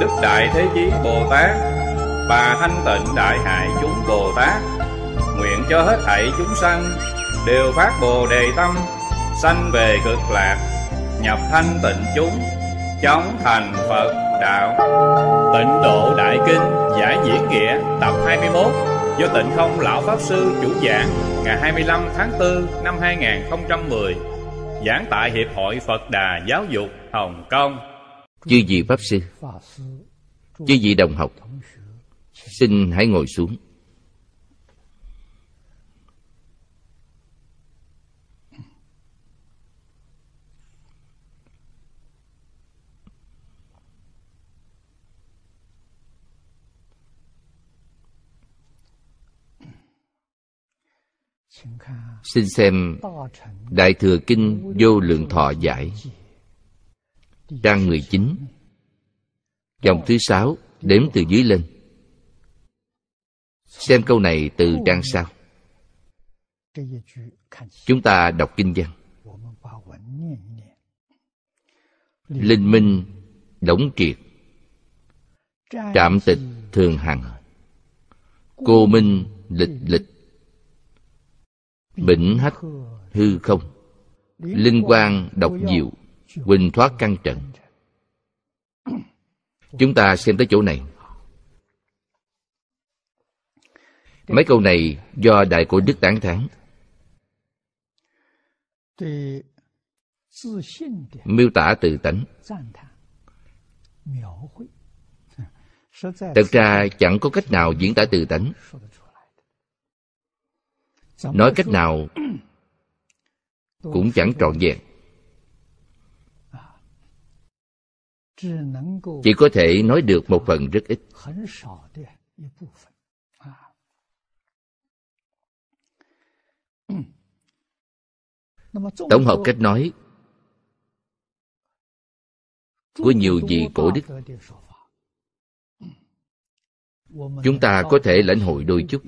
Đức Đại Thế Chí Bồ Tát Bà Thanh Tịnh Đại Hải chúng Bồ Tát Nguyện cho hết thảy chúng sanh Đều phát Bồ Đề Tâm Sanh về cực lạc Nhập thanh tịnh chúng Chóng thành Phật Đạo Tịnh Độ Đại Kinh Giải Diễn Nghĩa Tập 21 Do tịnh không Lão Pháp Sư chủ giảng Ngày 25 tháng 4 năm 2010 Giảng tại Hiệp hội Phật Đà Giáo dục Hồng Kông chư vị pháp sư chư vị đồng học xin hãy ngồi xuống xin xem đại thừa kinh vô lượng thọ giải trang 19 Dòng thứ sáu đếm từ dưới lên Xem câu này từ trang sau Chúng ta đọc kinh văn Linh minh đống triệt Trạm tịch thường hằng Cô minh lịch lịch Bỉnh hách hư không Linh quang độc diệu huỳnh thoát căn trần chúng ta xem tới chỗ này mấy câu này do đại cổ đức tán thán miêu tả từ tánh thật ra chẳng có cách nào diễn tả từ tánh nói cách nào cũng chẳng trọn vẹn chỉ có thể nói được một phần rất ít tổng hợp cách nói của nhiều vị cổ đức chúng ta có thể lãnh hội đôi chút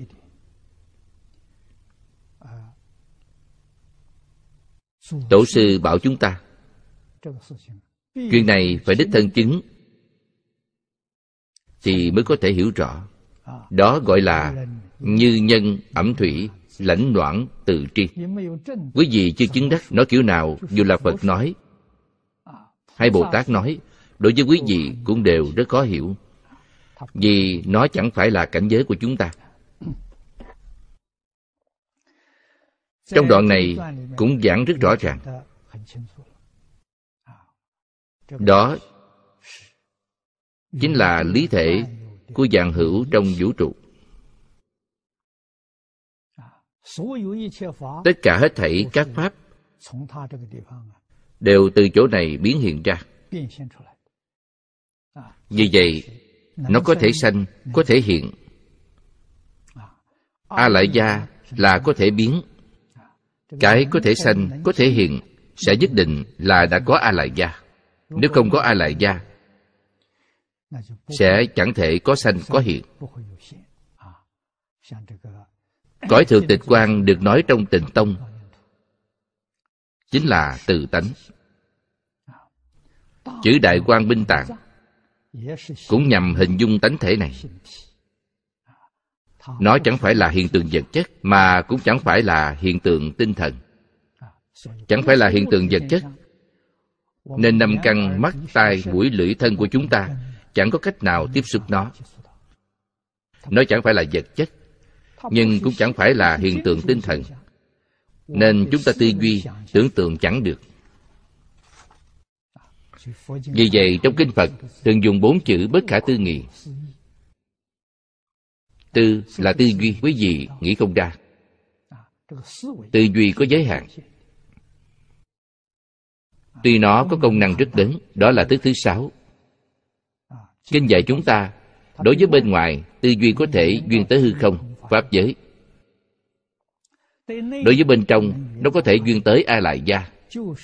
tổ sư bảo chúng ta chuyện này phải đích thân chứng thì mới có thể hiểu rõ đó gọi là như nhân ẩm thủy lãnh loãng tự tri quý vị chưa chứng đắc nói kiểu nào dù là phật nói hay bồ tát nói đối với quý vị cũng đều rất khó hiểu vì nó chẳng phải là cảnh giới của chúng ta trong đoạn này cũng giảng rất rõ ràng đó chính là lý thể của dạng hữu trong vũ trụ tất cả hết thảy các pháp đều từ chỗ này biến hiện ra Như vậy nó có thể sanh có thể hiện a lại gia là có thể biến cái có thể sanh có thể hiện sẽ nhất định là đã có a lại gia nếu không có a lại gia sẽ chẳng thể có sanh có hiện cõi thượng tịch quan được nói trong tình tông chính là từ tánh chữ đại quan binh tạng cũng nhằm hình dung tánh thể này nó chẳng phải là hiện tượng vật chất mà cũng chẳng phải là hiện tượng tinh thần chẳng phải là hiện tượng vật chất nên năm căn mắt tai mũi lưỡi thân của chúng ta chẳng có cách nào tiếp xúc nó nó chẳng phải là vật chất nhưng cũng chẳng phải là hiện tượng tinh thần nên chúng ta tư duy tưởng tượng chẳng được vì vậy trong kinh phật thường dùng bốn chữ bất khả tư nghị tư là tư duy quý vị nghĩ không ra tư duy có giới hạn tuy nó có công năng rất lớn đó là thức thứ sáu kinh dạy chúng ta đối với bên ngoài tư duy có thể duyên tới hư không pháp giới đối với bên trong nó có thể duyên tới a lại gia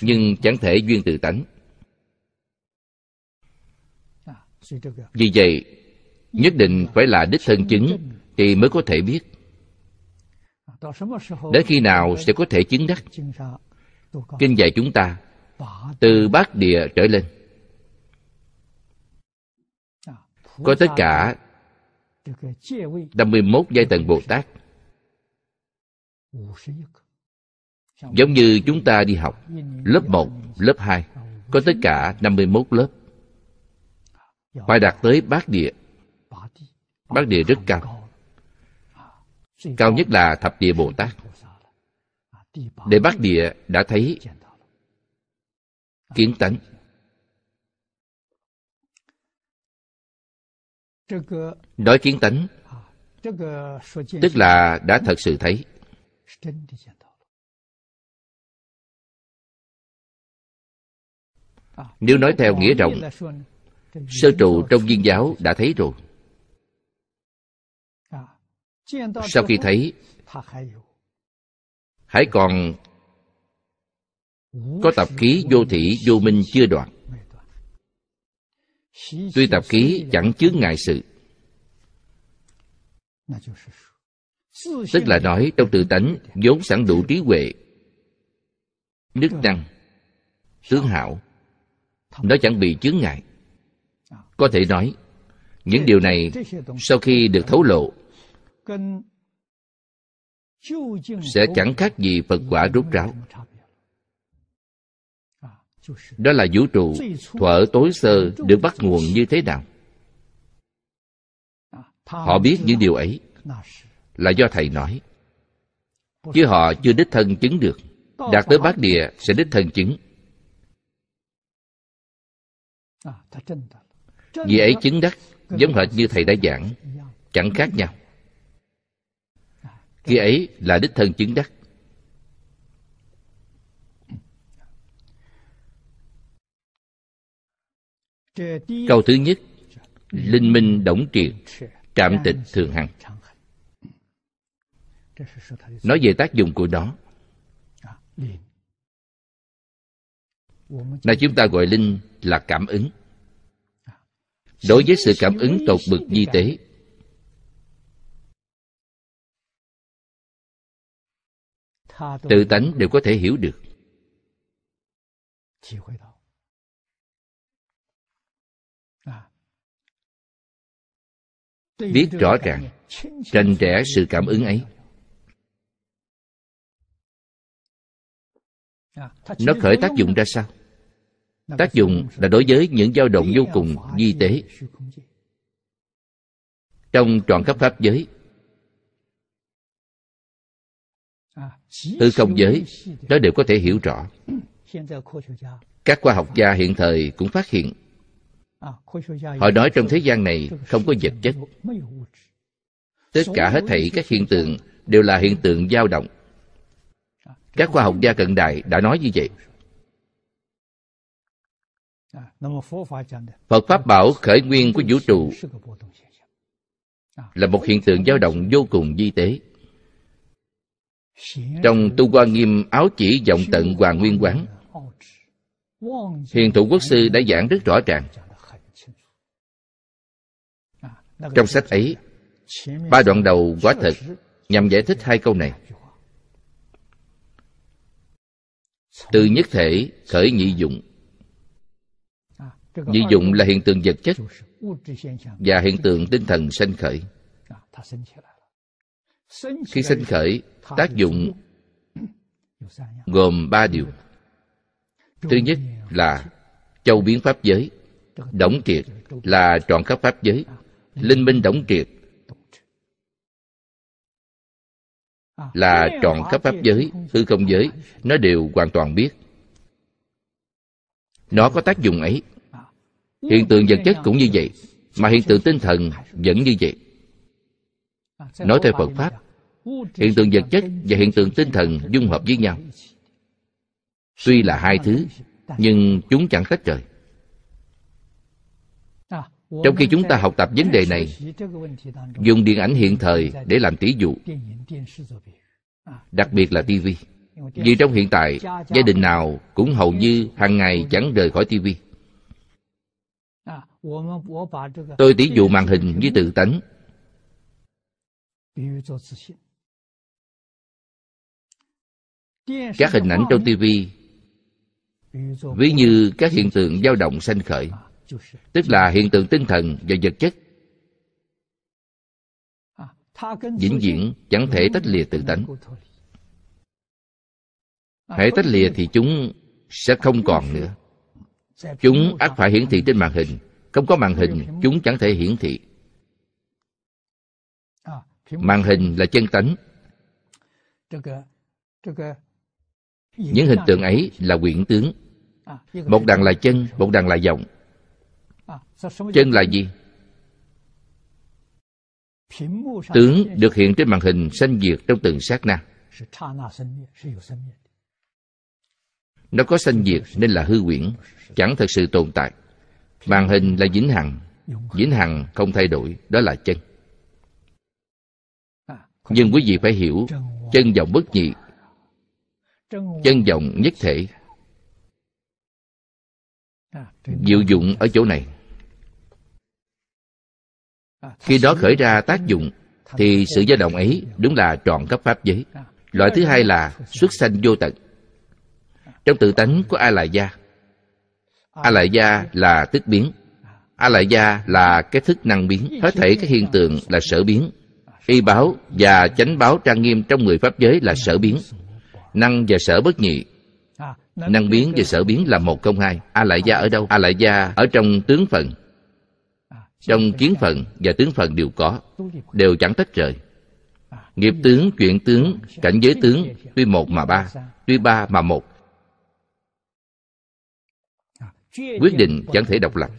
nhưng chẳng thể duyên từ tánh vì vậy nhất định phải là đích thân chứng thì mới có thể biết đến khi nào sẽ có thể chứng đắc kinh dạy chúng ta từ bát địa trở lên có tất cả 51 giai tầng Bồ Tát Giống như chúng ta đi học Lớp 1, lớp 2 Có tất cả 51 lớp Phải đạt tới bát địa Bát địa rất cao Cao nhất là thập địa Bồ Tát Để bát địa đã thấy kiến tánh nói kiến tánh tức là đã thật sự thấy nếu nói theo nghĩa rộng sơ trụ trong viên giáo đã thấy rồi sau khi thấy hãy còn có tập khí vô thị vô minh chưa đoạn tuy tập khí chẳng chướng ngại sự tức là nói trong tự tánh vốn sẵn đủ trí huệ đức năng tướng hảo nó chẳng bị chướng ngại có thể nói những điều này sau khi được thấu lộ sẽ chẳng khác gì phật quả rút ráo đó là vũ trụ thuở tối sơ được bắt nguồn như thế nào họ biết những điều ấy là do thầy nói chứ họ chưa đích thân chứng được đạt tới bát địa sẽ đích thân chứng vì ấy chứng đắc giống hệt như thầy đã giảng chẳng khác nhau khi ấy là đích thân chứng đắc câu thứ nhất linh minh đổng triệt trạm tịch thường hằng nói về tác dụng của nó nay chúng ta gọi linh là cảm ứng đối với sự cảm ứng tột bực di tế tự tánh đều có thể hiểu được biết rõ ràng tranh trẻ sự cảm ứng ấy nó khởi tác dụng ra sao tác dụng là đối với những dao động vô cùng di tế trong trọn khắp pháp giới hư không giới nó đều có thể hiểu rõ các khoa học gia hiện thời cũng phát hiện họ nói trong thế gian này không có vật chất tất cả hết thảy các hiện tượng đều là hiện tượng dao động các khoa học gia cận đại đã nói như vậy phật pháp bảo khởi nguyên của vũ trụ là một hiện tượng dao động vô cùng di tế trong tu quan nghiêm áo chỉ vọng tận hoàng nguyên quán hiền thủ quốc sư đã giảng rất rõ ràng trong sách ấy ba đoạn đầu quả thật nhằm giải thích hai câu này từ nhất thể khởi nhị dụng nhị dụng là hiện tượng vật chất và hiện tượng tinh thần sanh khởi khi sinh khởi tác dụng gồm ba điều thứ nhất là châu biến pháp giới đóng triệt là trọn khắp pháp giới linh minh đổng triệt là tròn khắp pháp giới hư không giới nó đều hoàn toàn biết nó có tác dụng ấy hiện tượng vật chất cũng như vậy mà hiện tượng tinh thần vẫn như vậy nói theo phật pháp hiện tượng vật chất và hiện tượng tinh thần dung hợp với nhau tuy là hai thứ nhưng chúng chẳng tách rời trong khi chúng ta học tập vấn đề này dùng điện ảnh hiện thời để làm tỷ dụ đặc biệt là tivi vì trong hiện tại gia đình nào cũng hầu như hàng ngày chẳng rời khỏi tivi tôi tỷ dụ màn hình như tự tánh các hình ảnh trong tivi ví như các hiện tượng dao động sanh khởi tức là hiện tượng tinh thần và vật chất vĩnh viễn chẳng thể tách lìa từ tánh hãy tách lìa thì chúng sẽ không còn nữa chúng ắt phải hiển thị trên màn hình không có màn hình chúng chẳng thể hiển thị màn hình là chân tánh những hình tượng ấy là quyển tướng một đằng là chân một đằng là giọng chân là gì tướng được hiện trên màn hình sanh diệt trong từng sát na nó có sanh diệt nên là hư quyển chẳng thật sự tồn tại màn hình là vĩnh hằng vĩnh hằng không thay đổi đó là chân à, nhưng quý vị phải hiểu chân vọng bất nhị chân vọng nhất thể à, diệu dụng ở chỗ này khi đó khởi ra tác dụng thì sự dao động ấy đúng là tròn cấp pháp giới loại thứ hai là xuất sanh vô tận trong tự tánh của a lại gia a lại gia là tức biến a lại gia là cái thức năng biến hết thảy các hiện tượng là sở biến y báo và chánh báo trang nghiêm trong người pháp giới là sở biến năng và sở bất nhị năng biến và sở biến là một không hai a lại gia ở đâu a lại gia ở trong tướng phần trong kiến phần và tướng phần đều có Đều chẳng tách rời Nghiệp tướng, chuyển tướng, cảnh giới tướng Tuy một mà ba Tuy ba mà một Quyết định chẳng thể độc lập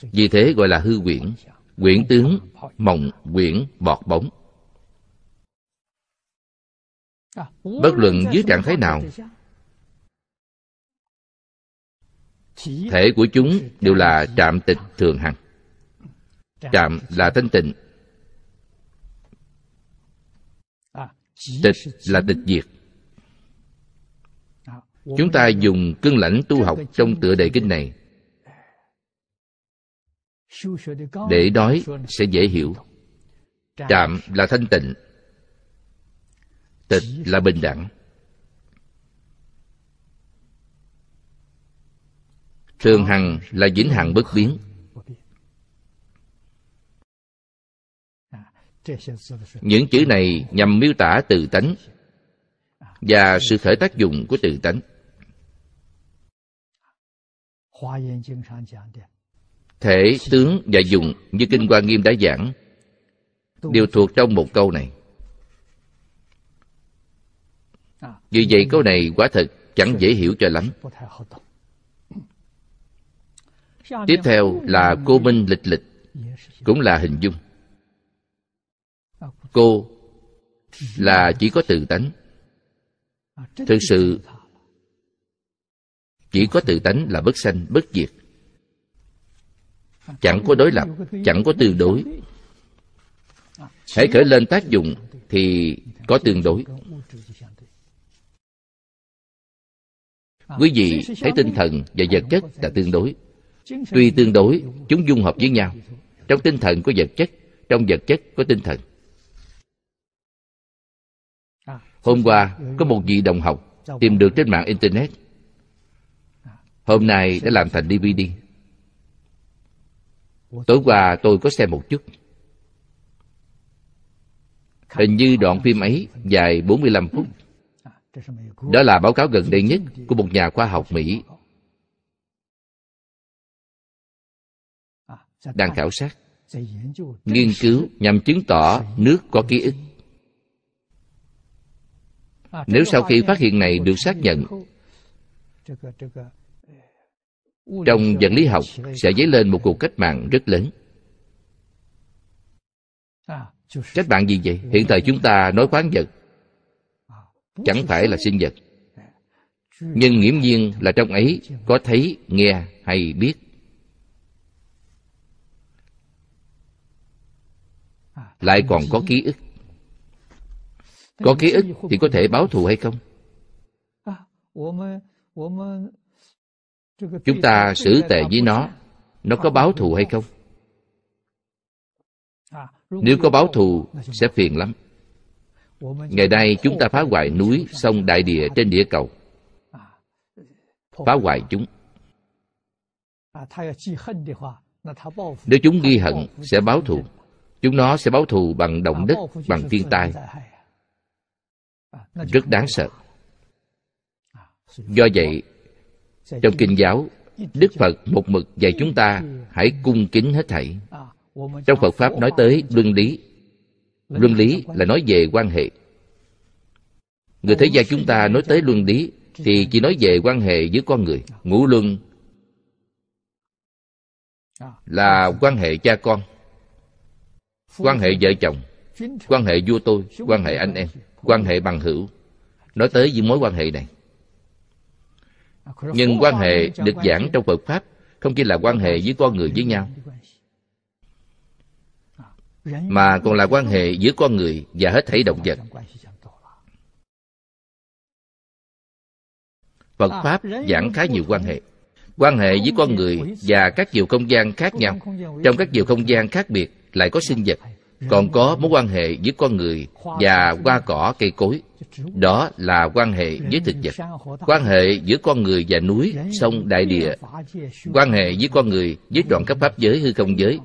Vì thế gọi là hư quyển Quyển tướng, mộng, quyển, bọt bóng Bất luận dưới trạng thái nào thể của chúng đều là trạm tịch thường hằng trạm là thanh tịnh à, tịch là tịch diệt à, chúng ta dùng cương lãnh tu học trong tựa đề kinh này để nói sẽ dễ hiểu trạm là thanh tịnh tịch là bình đẳng thường hằng là vĩnh hằng bất biến những chữ này nhằm miêu tả từ tánh và sự khởi tác dụng của từ tánh thể tướng và dụng như kinh hoa nghiêm đã giảng đều thuộc trong một câu này vì vậy câu này quả thật chẳng dễ hiểu cho lắm tiếp theo là cô minh lịch lịch cũng là hình dung cô là chỉ có tự tánh thực sự chỉ có tự tánh là bất sanh bất diệt chẳng có đối lập chẳng có tương đối hãy khởi lên tác dụng thì có tương đối quý vị thấy tinh thần và vật chất là tương đối tuy tương đối chúng dung hợp với nhau trong tinh thần có vật chất trong vật chất có tinh thần hôm qua có một vị đồng học tìm được trên mạng internet hôm nay đã làm thành dvd tối qua tôi có xem một chút hình như đoạn phim ấy dài 45 phút đó là báo cáo gần đây nhất của một nhà khoa học mỹ đang khảo sát nghiên cứu nhằm chứng tỏ nước có ký ức à, nếu sau khi phát hiện này được xác nhận uh, trong vật lý học sẽ dấy lên một cuộc cách mạng rất lớn à, cách mạng gì vậy hiện thời chúng ta nói khoáng vật à, chẳng phải là sinh vật nhưng nghiễm nhiên là trong ấy có thấy nghe hay biết lại còn có ký ức có ký ức thì có thể báo thù hay không chúng ta xử tệ với nó nó có báo thù hay không nếu có báo thù sẽ phiền lắm ngày nay chúng ta phá hoại núi sông đại địa trên địa cầu phá hoại chúng nếu chúng ghi hận sẽ báo thù chúng nó sẽ báo thù bằng động đất bằng thiên tai rất đáng sợ do vậy trong kinh giáo đức phật một mực dạy chúng ta hãy cung kính hết thảy trong phật pháp nói tới luân lý luân lý là nói về quan hệ người thế gian chúng ta nói tới luân lý thì chỉ nói về quan hệ giữa con người ngũ luân là quan hệ cha con quan hệ vợ chồng quan hệ vua tôi quan hệ anh em quan hệ bằng hữu nói tới những mối quan hệ này nhưng quan hệ được giảng trong phật pháp không chỉ là quan hệ với con người với nhau mà còn là quan hệ giữa con người và hết thảy động vật phật pháp giảng khá nhiều quan hệ quan hệ với con người và các chiều không gian khác nhau trong các chiều không gian khác biệt lại có sinh vật còn có mối quan hệ giữa con người và hoa cỏ cây cối đó là quan hệ với thực vật quan hệ giữa con người và núi sông đại địa quan hệ với con người với đoạn các pháp giới hư không giới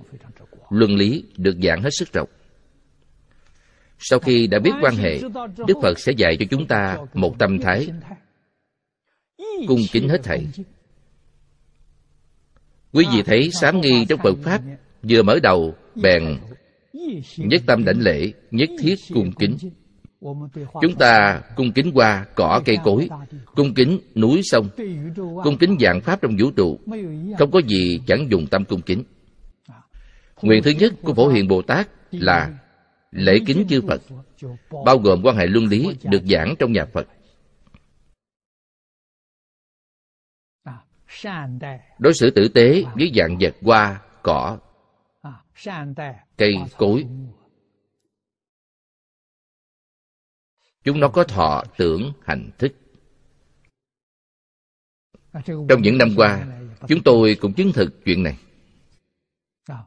luân lý được giảng hết sức rộng sau khi đã biết quan hệ đức phật sẽ dạy cho chúng ta một tâm thái cung kính hết thảy quý vị thấy sám nghi trong phật pháp vừa mở đầu bèn nhất tâm đảnh lễ nhất thiết cung kính chúng ta cung kính qua cỏ cây cối cung kính núi sông cung kính dạng pháp trong vũ trụ không có gì chẳng dùng tâm cung kính nguyện thứ nhất của phổ hiền bồ tát là lễ kính chư phật bao gồm quan hệ luân lý được giảng trong nhà phật đối xử tử tế với dạng vật hoa cỏ À, cây cối chúng nó có thọ tưởng hành thức à, trong những năm qua chúng tôi cũng chứng thực chuyện này à,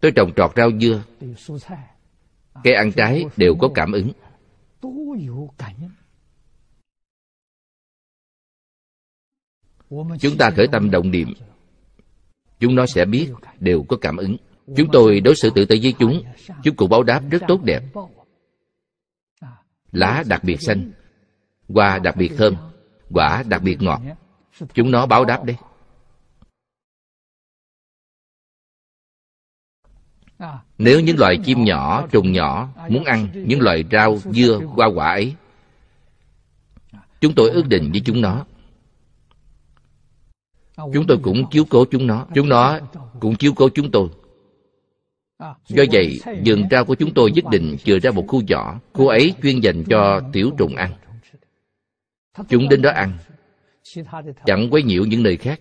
tôi trồng trọt rau dưa cây ăn trái đều có cảm ứng chúng ta khởi tâm động niệm chúng nó sẽ biết đều có cảm ứng chúng tôi đối xử tử tế với chúng chúng cũng báo đáp rất tốt đẹp lá đặc biệt xanh hoa đặc biệt thơm quả đặc biệt ngọt chúng nó báo đáp đấy nếu những loài chim nhỏ trùng nhỏ muốn ăn những loài rau dưa hoa quả ấy chúng tôi ước định với chúng nó chúng tôi cũng chiếu cố chúng nó chúng nó cũng chiếu cố chúng tôi do vậy vườn rau của chúng tôi nhất định chừa ra một khu nhỏ khu ấy chuyên dành cho tiểu trùng ăn chúng đến đó ăn chẳng quấy nhiễu những nơi khác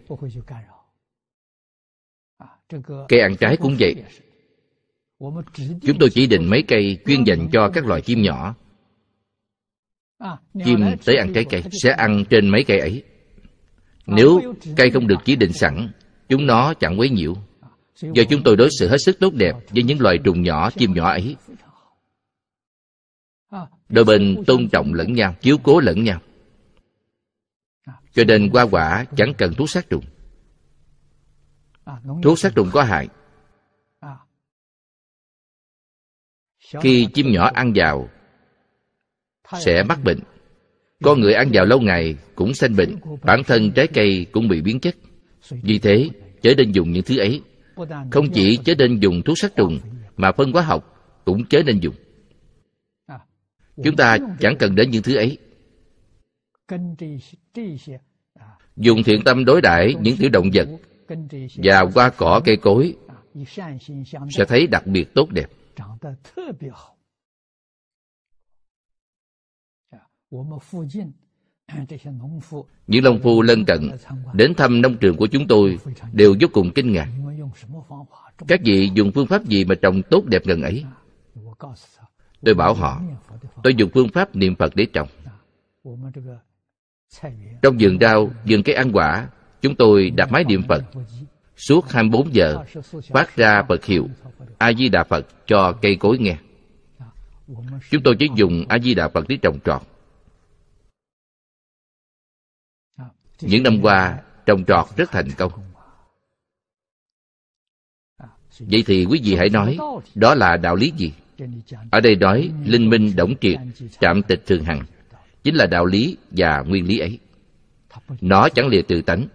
cây ăn trái cũng vậy chúng tôi chỉ định mấy cây chuyên dành cho các loài chim nhỏ chim tới ăn trái cây sẽ ăn trên mấy cây ấy nếu cây không được chỉ định sẵn chúng nó chẳng quấy nhiễu do chúng tôi đối xử hết sức tốt đẹp với những loài trùng nhỏ chim nhỏ ấy đôi bên tôn trọng lẫn nhau chiếu cố lẫn nhau cho nên qua quả chẳng cần thuốc sát trùng thuốc sát trùng có hại khi chim nhỏ ăn vào sẽ mắc bệnh con người ăn vào lâu ngày cũng sanh bệnh Bản thân trái cây cũng bị biến chất Vì thế chớ nên dùng những thứ ấy Không chỉ chớ nên dùng thuốc sát trùng Mà phân hóa học cũng chớ nên dùng Chúng ta chẳng cần đến những thứ ấy Dùng thiện tâm đối đãi những tiểu động vật Và qua cỏ cây cối Sẽ thấy đặc biệt tốt đẹp những nông phu lân cận đến thăm nông trường của chúng tôi đều vô cùng kinh ngạc các vị dùng phương pháp gì mà trồng tốt đẹp gần ấy tôi bảo họ tôi dùng phương pháp niệm phật để trồng trong vườn rau vườn cây ăn quả chúng tôi đặt máy niệm phật suốt 24 giờ phát ra Phật hiệu A Di Đà Phật cho cây cối nghe. Chúng tôi chỉ dùng A Di Đà Phật để trồng trọt. những năm qua trồng trọt rất thành công vậy thì quý vị hãy nói đó là đạo lý gì ở đây nói linh minh đổng triệt trạm tịch thường hằng chính là đạo lý và nguyên lý ấy nó chẳng lìa từ tánh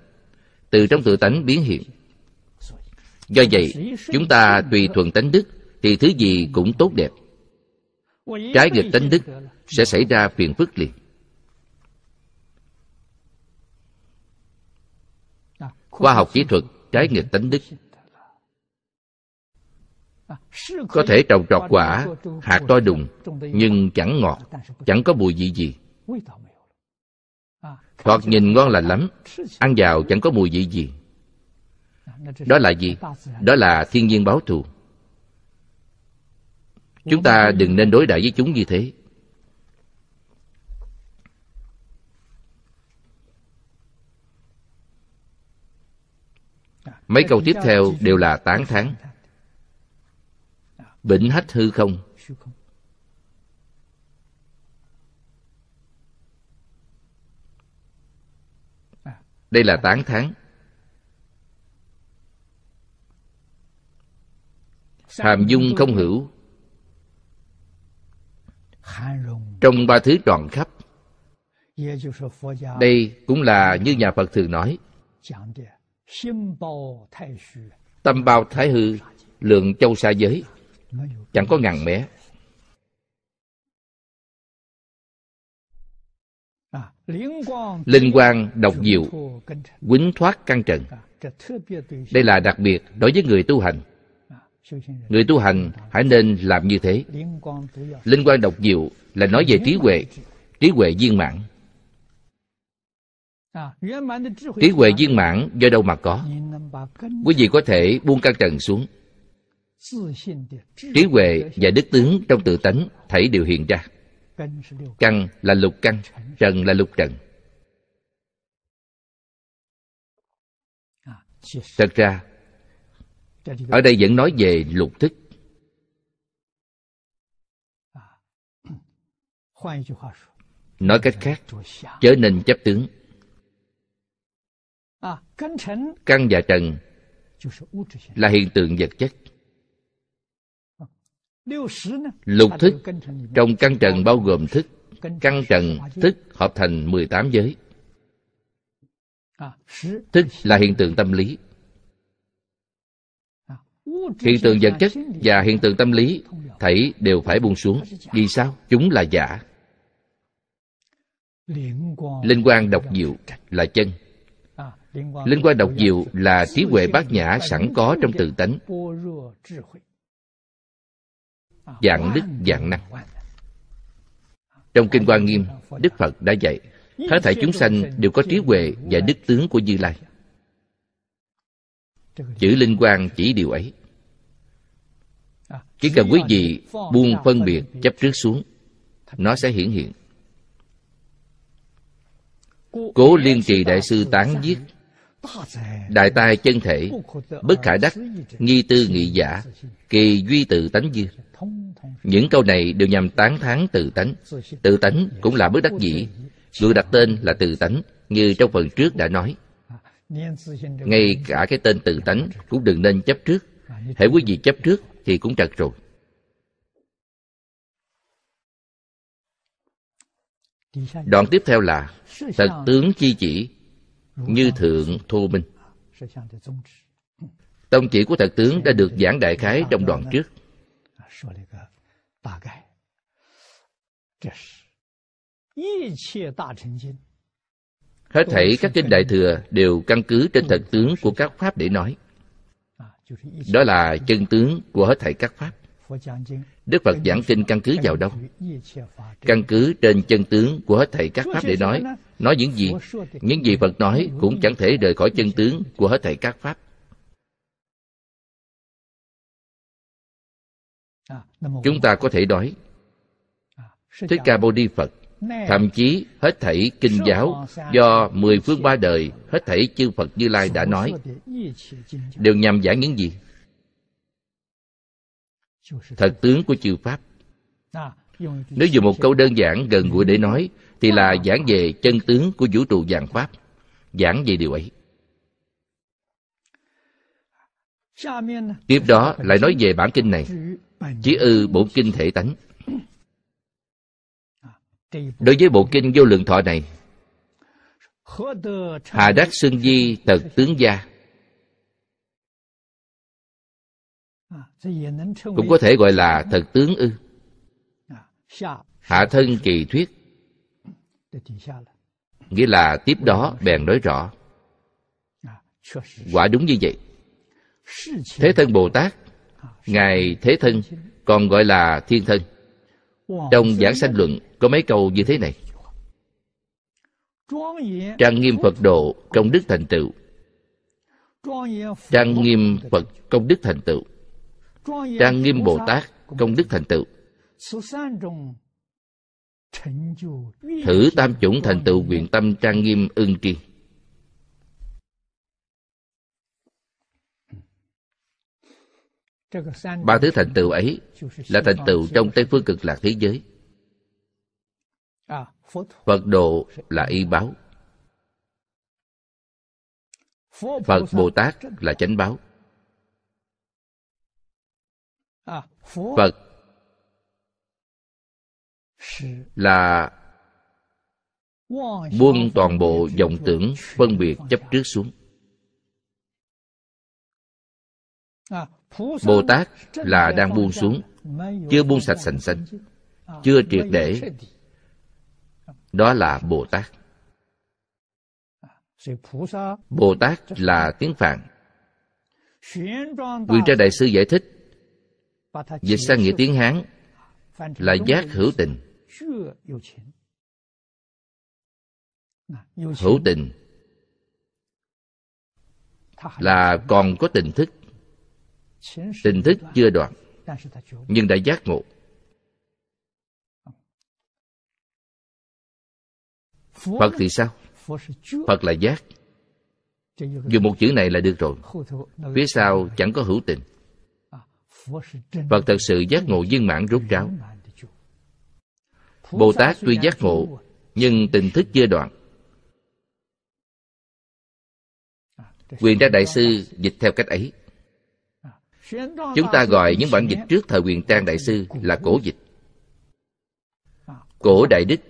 từ trong tự tánh biến hiện do vậy chúng ta tùy thuận tánh đức thì thứ gì cũng tốt đẹp trái nghịch tánh đức sẽ xảy ra phiền phức liền khoa học kỹ thuật trái nghịch tánh đức có thể trồng trọt quả hạt toi đùng nhưng chẳng ngọt chẳng có mùi vị gì hoặc nhìn ngon lành lắm ăn vào chẳng có mùi vị gì đó là gì đó là thiên nhiên báo thù chúng ta đừng nên đối đãi với chúng như thế mấy câu tiếp theo đều là tán thán bỉnh hách hư không đây là tán thán hàm dung không hữu trong ba thứ tròn khắp đây cũng là như nhà phật thường nói Tâm bao thái hư lượng châu xa giới Chẳng có ngàn mẻ à, Linh quang độc diệu Quýnh thoát căn trần à, Đây là đặc biệt đối với người tu hành à, Người tu hành hãy nên làm như thế Linh quang độc diệu là nói về trí huệ Trí huệ viên mãn À, trí huệ viên mãn do đâu mà có quý vị có thể buông căn trần xuống trí huệ và đức tướng trong tự tánh thảy đều hiện ra căn là lục căn trần là lục trần à, thật ra ở đây vẫn nói về lục thức à, nói cách khác chớ nên chấp tướng À, căn và trần là hiện tượng vật chất à, lục à, thức trong căn trần bao gồm thức căn trần thức hợp thành 18 giới thức là hiện tượng tâm lý hiện tượng vật chất và hiện tượng tâm lý thảy đều phải buông xuống vì sao chúng là giả linh quan độc diệu là chân Linh quan độc diệu là trí huệ bát nhã sẵn có trong tự tánh. Dạng đức dạng năng. Trong Kinh Hoa Nghiêm, Đức Phật đã dạy, hết thảy chúng sanh đều có trí huệ và đức tướng của Như Lai. Chữ Linh Quang chỉ điều ấy. Chỉ cần quý vị buông phân biệt chấp trước xuống, nó sẽ hiển hiện. Cố Liên Trì Đại Sư tán giết đại tai chân thể bất khả đắc nghi tư nghị giả kỳ duy tự tánh dư những câu này đều nhằm tán thán tự tánh tự tánh cũng là bất đắc dĩ người đặt tên là tự tánh như trong phần trước đã nói ngay cả cái tên tự tánh cũng đừng nên chấp trước hãy quý vị chấp trước thì cũng trật rồi đoạn tiếp theo là thật tướng chi chỉ như thượng thu minh tông chỉ của thật tướng đã được giảng đại khái trong đoạn trước hết thảy các kinh đại thừa đều căn cứ trên thật tướng của các pháp để nói đó là chân tướng của hết thảy các pháp đức phật giảng kinh căn cứ vào đâu căn cứ trên chân tướng của hết thảy các pháp để nói nói những gì những gì phật nói cũng chẳng thể rời khỏi chân tướng của hết thảy các pháp chúng ta có thể nói thích ca mâu ni phật thậm chí hết thảy kinh giáo do mười phương ba đời hết thảy chư phật như lai đã nói đều nhằm giảng những gì thật tướng của chư pháp nếu dùng một câu đơn giản gần gũi để nói thì là giảng về chân tướng của vũ trụ vạn pháp giảng về điều ấy tiếp đó lại nói về bản kinh này chỉ ư bổn kinh thể tánh đối với bộ kinh vô lượng thọ này hà đắc xương di thật tướng gia cũng có thể gọi là thật tướng ư hạ thân kỳ thuyết nghĩa là tiếp đó bèn nói rõ à, quả đúng như vậy thế thân bồ tát à, ngài thế thân còn gọi là thiên thân trong giảng sanh luận có mấy câu như thế này trang nghiêm phật độ công đức thành tựu trang nghiêm phật công đức thành tựu trang nghiêm bồ tát công đức thành tựu thử tam chủng thành tựu quyền tâm trang nghiêm ưng tri ba thứ thành tựu ấy là thành tựu trong tây phương cực lạc thế giới à, phật độ là y báo phật bồ tát là chánh báo à, phật là buông toàn bộ vọng tưởng phân biệt chấp trước xuống bồ tát là đang buông xuống chưa buông sạch sành xanh chưa triệt để đó là bồ tát bồ tát là tiếng phạn quyền tra đại sư giải thích dịch sang nghĩa tiếng hán là giác hữu tình hữu tình là còn có tình thức tình thức chưa đoạn nhưng đã giác ngộ phật thì sao phật là giác dùng một chữ này là được rồi phía sau chẳng có hữu tình phật thật sự giác ngộ viên mãn rốt ráo bồ tát tuy giác ngộ nhưng tình thức chưa đoạn quyền trang đại sư dịch theo cách ấy chúng ta gọi những bản dịch trước thời quyền trang đại sư là cổ dịch cổ đại đức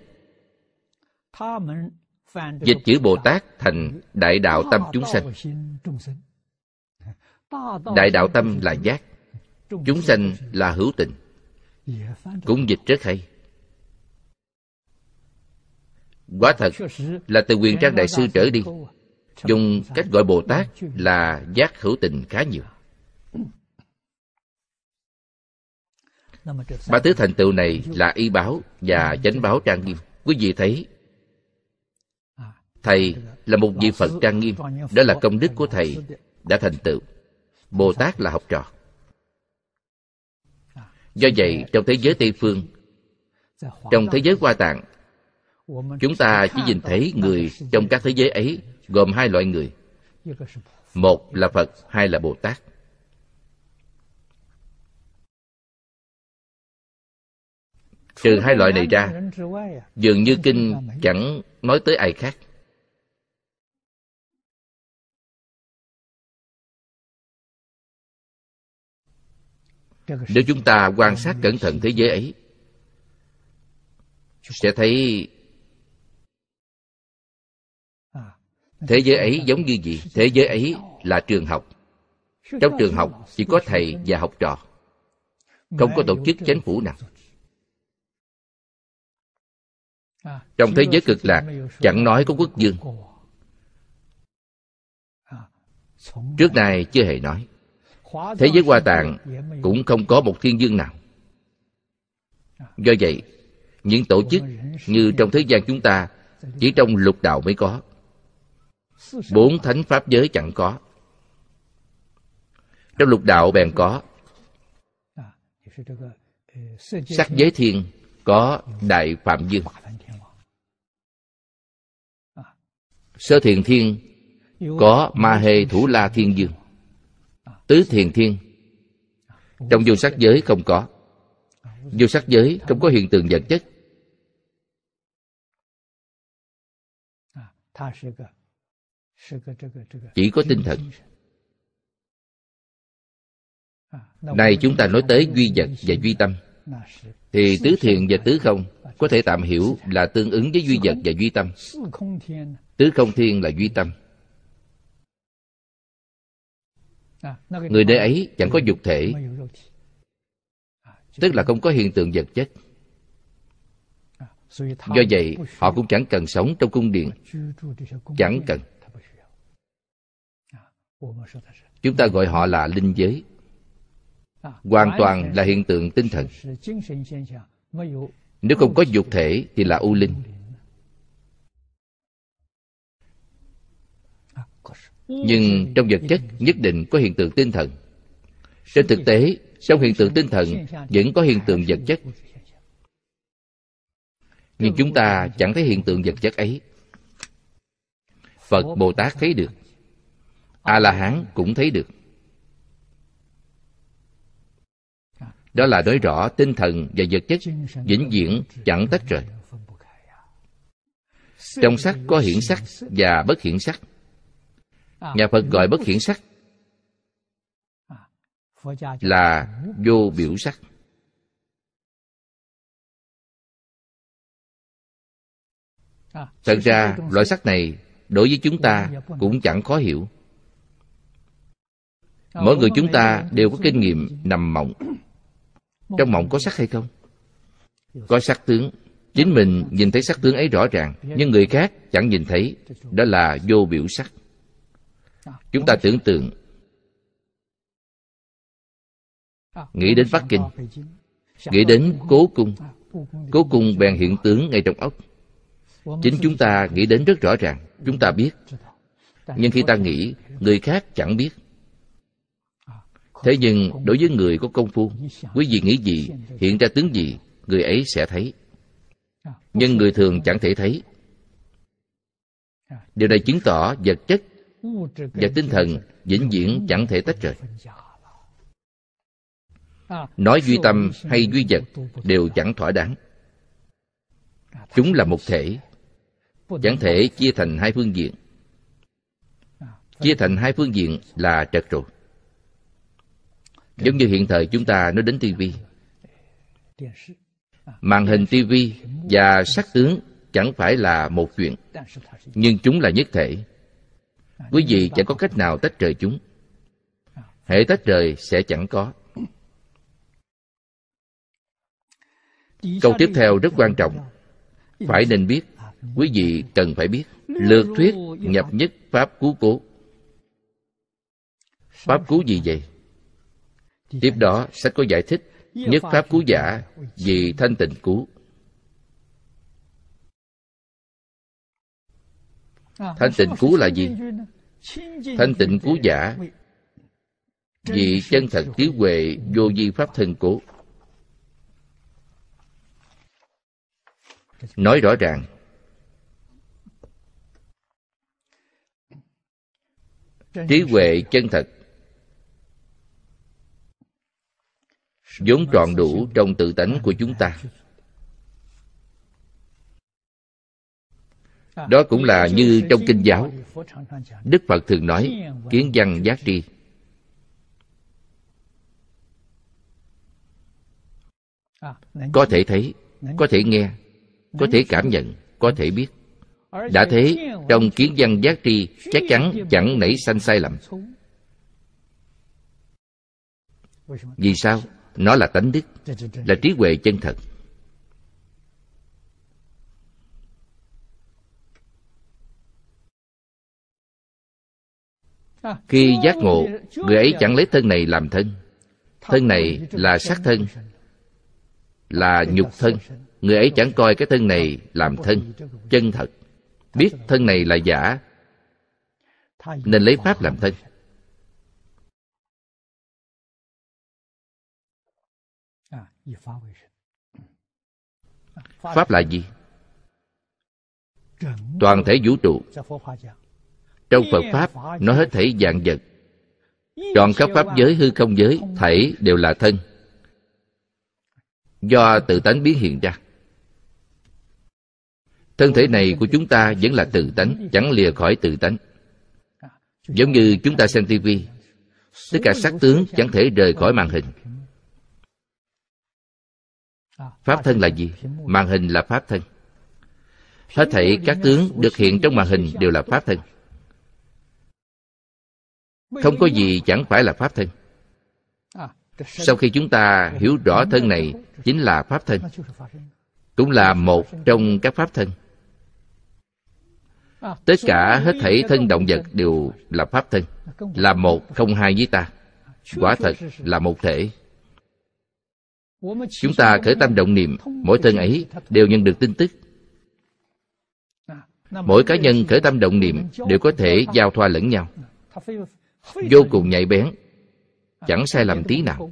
dịch chữ bồ tát thành đại đạo tâm chúng sanh đại đạo tâm là giác chúng sanh là hữu tình cũng dịch rất hay quả thật là từ quyền trang đại sư trở đi dùng cách gọi bồ tát là giác hữu tình khá nhiều ba thứ thành tựu này là y báo và chánh báo trang nghiêm quý vị thấy thầy là một vị phật trang nghiêm đó là công đức của thầy đã thành tựu bồ tát là học trò do vậy trong thế giới tây phương trong thế giới hoa tạng chúng ta chỉ nhìn thấy người trong các thế giới ấy gồm hai loại người một là phật hai là bồ tát trừ hai loại này ra dường như kinh chẳng nói tới ai khác nếu chúng ta quan sát cẩn thận thế giới ấy sẽ thấy thế giới ấy giống như gì thế giới ấy là trường học trong trường học chỉ có thầy và học trò không có tổ chức chính phủ nào trong thế giới cực lạc chẳng nói có quốc dương trước nay chưa hề nói thế giới hoa tạng cũng không có một thiên dương nào do vậy những tổ chức như trong thế gian chúng ta chỉ trong lục đạo mới có bốn thánh pháp giới chẳng có trong lục đạo bèn có sắc giới thiên có đại phạm dương sơ thiền thiên có ma hê thủ la thiên dương tứ thiền thiên trong vô sắc giới không có vô sắc giới không có hiện tượng vật chất chỉ có tinh thần này chúng ta nói tới duy vật và duy tâm thì tứ thiền và tứ không có thể tạm hiểu là tương ứng với duy vật và duy tâm tứ không thiên là duy tâm người nơi ấy chẳng có dục thể tức là không có hiện tượng vật chất do vậy họ cũng chẳng cần sống trong cung điện chẳng cần chúng ta gọi họ là linh giới hoàn toàn là hiện tượng tinh thần nếu không có dục thể thì là u linh nhưng trong vật chất nhất định có hiện tượng tinh thần trên thực tế trong hiện tượng tinh thần vẫn có hiện tượng vật chất nhưng chúng ta chẳng thấy hiện tượng vật chất ấy phật bồ tát thấy được A-la-hán cũng thấy được. Đó là nói rõ tinh thần và vật chất vĩnh viễn chẳng tách rời. Trong sắc có hiển sắc và bất hiển sắc. Nhà Phật gọi bất hiển sắc là vô biểu sắc. Thật ra, loại sắc này đối với chúng ta cũng chẳng khó hiểu. Ờ, mỗi người chúng ta đều có kinh nghiệm nằm mộng trong mộng có sắc hay không có sắc tướng chính mình nhìn thấy sắc tướng ấy rõ ràng nhưng người khác chẳng nhìn thấy đó là vô biểu sắc ờ, chúng ta tưởng tượng ờ, nghĩ đến bắc kinh nghĩ đến cố cung cố cung bèn hiện tướng ngay trong ốc. chính chúng ta nghĩ đến rất rõ ràng chúng ta biết nhưng khi ta nghĩ người khác chẳng biết thế nhưng đối với người có công phu quý vị nghĩ gì hiện ra tướng gì người ấy sẽ thấy nhưng người thường chẳng thể thấy điều này chứng tỏ vật chất và tinh thần vĩnh viễn chẳng thể tách rời nói duy tâm hay duy vật đều chẳng thỏa đáng chúng là một thể chẳng thể chia thành hai phương diện chia thành hai phương diện là trật rồi giống như hiện thời chúng ta nói đến tivi màn hình tivi và sắc tướng chẳng phải là một chuyện nhưng chúng là nhất thể quý vị chẳng có cách nào tách rời chúng hệ tách rời sẽ chẳng có câu tiếp theo rất quan trọng phải nên biết quý vị cần phải biết lược thuyết nhập nhất pháp cứu cố pháp cứu gì vậy tiếp đó sách có giải thích nhất pháp cứu giả vì thanh tịnh cứu thanh tịnh cứu là gì thanh tịnh cứu giả vì chân thật trí huệ vô di pháp thân cố nói rõ ràng trí huệ chân thật vốn trọn đủ trong tự tánh của chúng ta đó cũng là như trong kinh giáo đức phật thường nói kiến văn giác tri có thể thấy có thể nghe có thể cảm nhận có thể biết đã thế trong kiến văn giác tri chắc chắn chẳng nảy sanh sai lầm vì sao nó là tánh đức dạ, dạ, dạ. là trí huệ chân thật à, khi giác ngộ người ấy chẳng lấy thân này làm thân thân này là sát thân là nhục thân người ấy chẳng coi cái thân này làm thân chân thật biết thân này là giả nên lấy pháp làm thân pháp là gì toàn thể vũ trụ trong phật pháp nó hết thể dạng vật tròn khắp pháp giới hư không giới thể đều là thân do tự tánh biến hiện ra thân thể này của chúng ta vẫn là tự tánh chẳng lìa khỏi tự tánh giống như chúng ta xem tivi tất cả sắc tướng chẳng thể rời khỏi màn hình Pháp thân là gì? Màn hình là pháp thân. Hết thảy các tướng được hiện trong màn hình đều là pháp thân. Không có gì chẳng phải là pháp thân. Sau khi chúng ta hiểu rõ thân này chính là pháp thân, cũng là một trong các pháp thân. Tất cả hết thảy thân động vật đều là pháp thân Là một không hai với ta Quả thật là một thể chúng ta khởi tâm động niệm mỗi thân ấy đều nhận được tin tức mỗi cá nhân khởi tâm động niệm đều có thể giao thoa lẫn nhau vô cùng nhạy bén chẳng sai lầm tí nào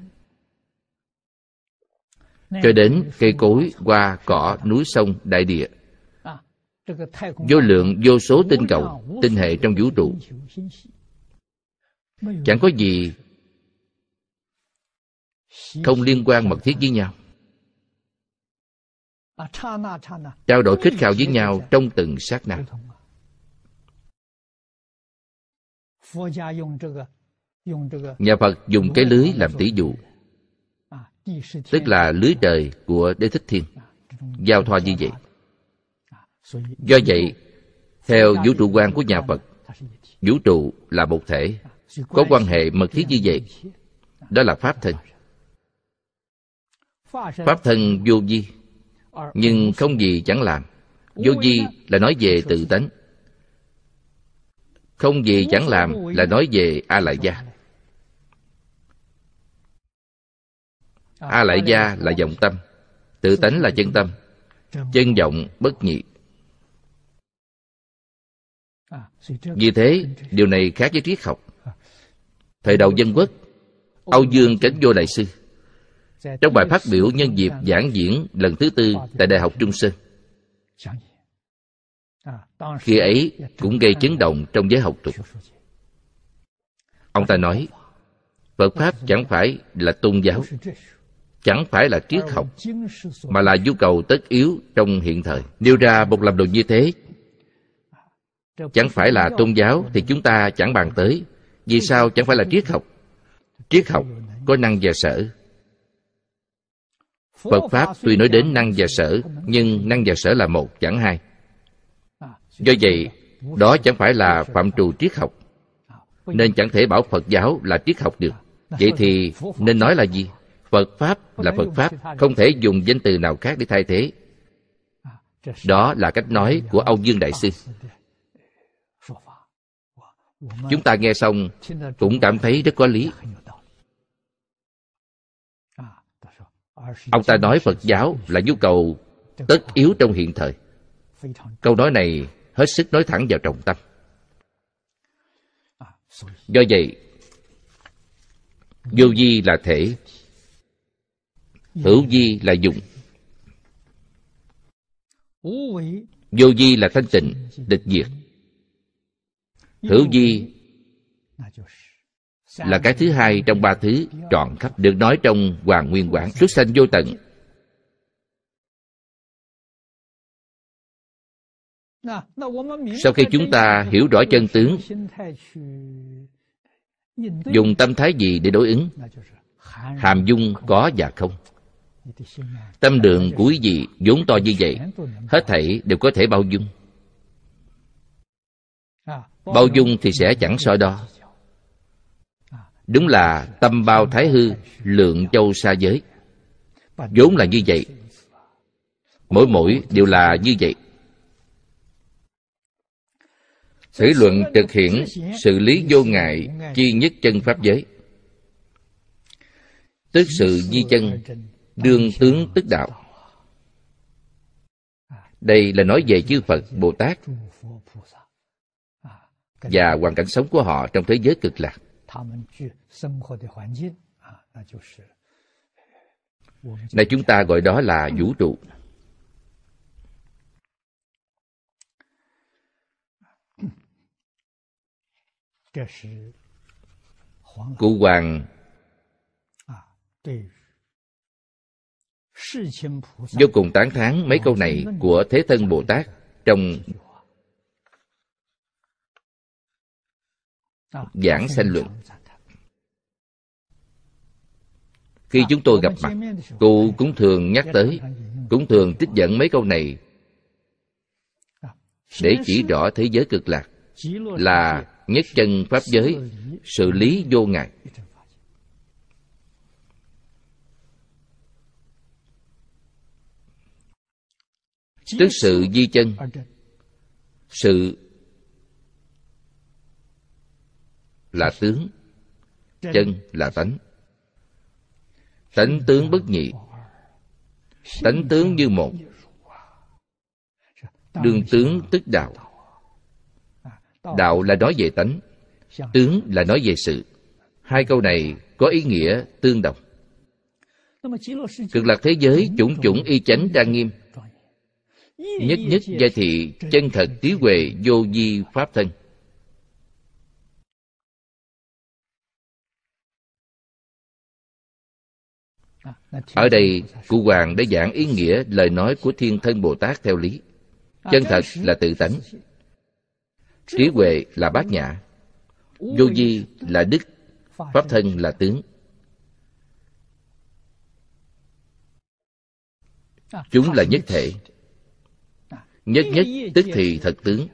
cho đến cây cối hoa cỏ núi sông đại địa vô lượng vô số tinh cầu tinh hệ trong vũ trụ chẳng có gì không liên quan mật thiết với nhau trao đổi khích khao với nhau trong từng sát na nhà phật dùng cái lưới làm tỷ dụ tức là lưới trời của đế thích thiên giao thoa như vậy do vậy theo vũ trụ quan của nhà phật vũ trụ là một thể có quan hệ mật thiết như vậy đó là pháp thân Pháp thân vô vi Nhưng không gì chẳng làm Vô vi là nói về tự tánh Không gì chẳng làm là nói về a lại gia a lại gia là vọng tâm tự tánh là chân tâm chân vọng bất nhị vì thế điều này khác với triết học thời đầu dân quốc âu dương trấn vô đại sư trong bài phát biểu nhân dịp giảng diễn lần thứ tư tại Đại học Trung Sơn. Khi ấy cũng gây chấn động trong giới học thuật. Ông ta nói, Phật Pháp chẳng phải là tôn giáo, chẳng phải là triết học, mà là nhu cầu tất yếu trong hiện thời. Nêu ra một lập luận như thế, chẳng phải là tôn giáo thì chúng ta chẳng bàn tới. Vì sao chẳng phải là triết học? Triết học có năng và sở, Phật Pháp tuy nói đến năng và sở Nhưng năng và sở là một chẳng hai à, Do vậy đó chẳng phải là phạm trù triết học à, Nên chẳng thể bảo Phật giáo là triết học được à, Vậy thì nên nói là gì? Phật Pháp là Phật Pháp Không thể dùng danh từ nào khác để thay thế Đó là cách nói của Âu Dương Đại Sư Chúng ta nghe xong cũng cảm thấy rất có lý dạ, ông ta nói phật giáo là nhu cầu tất yếu trong hiện thời câu nói này hết sức nói thẳng vào trọng tâm do vậy vô vi là thể hữu vi là dụng vô vi là thanh tịnh địch diệt hữu vi là cái thứ hai trong ba thứ trọn khắp được nói trong Hoàng Nguyên Quán xuất sanh vô tận. Sau khi chúng ta hiểu rõ chân tướng, dùng tâm thái gì để đối ứng? Hàm dung có và không. Tâm đường của quý vị vốn to như vậy, hết thảy đều có thể bao dung. Bao dung thì sẽ chẳng soi đo, đúng là tâm bao thái hư lượng châu xa giới vốn là như vậy mỗi mỗi đều là như vậy thử luận thực hiện sự lý vô ngại chi nhất chân pháp giới tức sự di chân đương tướng tức đạo đây là nói về chư phật bồ tát và hoàn cảnh sống của họ trong thế giới cực lạc 他们居生活的环境啊，那就是。Này chúng ta gọi đó là vũ trụ. Cụ Hoàng vô cùng tán thán mấy câu này của Thế Thân Bồ Tát trong giảng sanh luận khi à, chúng tôi gặp mặt cô cũng thường nhắc tới cũng thường trích dẫn mấy câu này để chỉ rõ thế giới cực lạc là nhất chân pháp giới sự lý vô ngại tức sự di chân sự là tướng chân là tánh tánh tướng bất nhị tánh tướng như một đường tướng tức đạo đạo là nói về tánh tướng là nói về sự hai câu này có ý nghĩa tương đồng cực lạc thế giới chủng chủng y chánh đa nghiêm nhất nhất gia thị chân thật trí huệ vô di pháp thân ở đây cụ hoàng đã giảng ý nghĩa lời nói của thiên thân bồ tát theo lý chân thật là tự tánh trí huệ là bát nhã vô di là đức pháp thân là tướng chúng là nhất thể nhất nhất tức thì thật tướng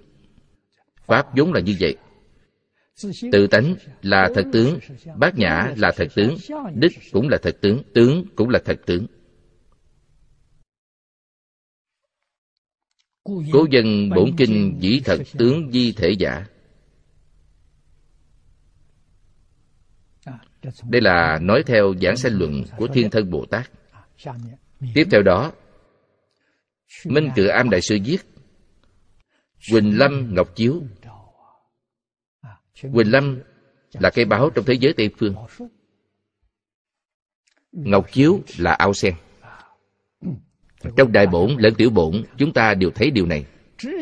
pháp vốn là như vậy tự tánh là thật tướng bát nhã là thật tướng đích cũng là thật tướng tướng cũng là thật tướng cố dân bổn kinh dĩ thật tướng di thể giả đây là nói theo giảng sanh luận của thiên thân bồ tát tiếp theo đó minh cự am đại sư viết quỳnh lâm ngọc chiếu Quỳnh Lâm là cây báo trong thế giới Tây Phương. Ngọc Chiếu là ao sen. Trong đại bổn lẫn tiểu bổn, chúng ta đều thấy điều này.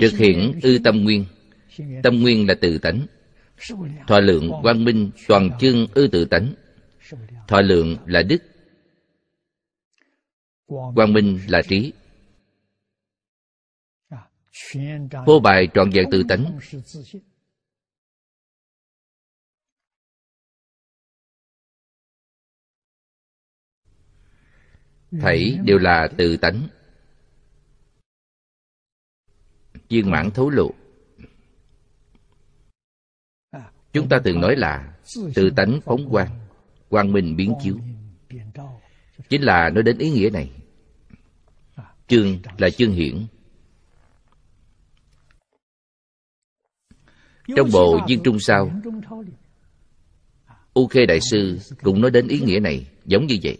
Trực hiện ư tâm nguyên. Tâm nguyên là từ tánh. Thọ lượng quang minh toàn chương ư tự tánh. Thọ lượng là đức. Quang minh là trí. À, Vô bài trọn vẹn tự tánh thảy dạ, đều là tự tánh viên mãn thấu lộ à, chúng ta từng nói là tự tánh phóng quang quang minh biến chiếu chính là nói đến ý nghĩa này à, chương là chương hiển trong bộ viên trung sao u khê đại sư cũng nói đến ý nghĩa này giống như vậy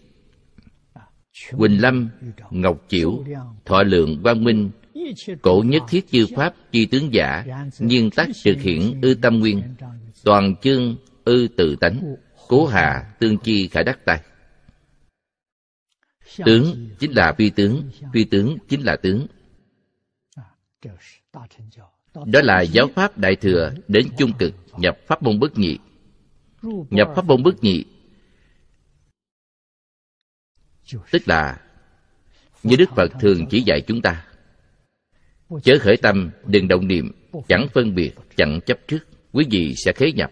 Quỳnh Lâm, Ngọc Chiểu, Thọ Lượng Quang Minh, Cổ nhất thiết chư Pháp chi tướng giả, nhiên tác thực hiển ư tâm nguyên, toàn chương ư tự tánh, cố hà tương chi khả đắc tài. Tướng chính là phi tướng, phi tướng chính là tướng. Đó là giáo pháp đại thừa đến chung cực nhập pháp môn bất nhị. Nhập pháp môn bất nhị tức là như đức phật thường chỉ dạy chúng ta chớ khởi tâm đừng động niệm chẳng phân biệt chẳng chấp trước quý vị sẽ khế nhập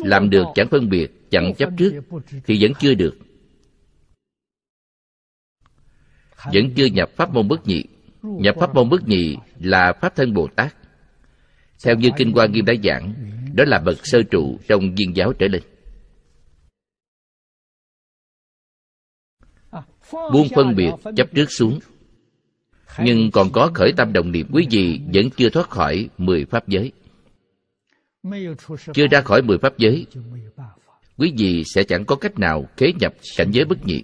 làm được chẳng phân biệt chẳng chấp trước thì vẫn chưa được vẫn chưa nhập pháp môn bất nhị nhập pháp môn bất nhị là pháp thân bồ tát theo như kinh hoa nghiêm đã giảng đó là bậc sơ trụ trong viên giáo trở lên buông phân biệt chấp trước xuống nhưng còn có khởi tâm đồng niệm quý vị vẫn chưa thoát khỏi mười pháp giới chưa ra khỏi mười pháp giới quý vị sẽ chẳng có cách nào kế nhập cảnh giới bất nhị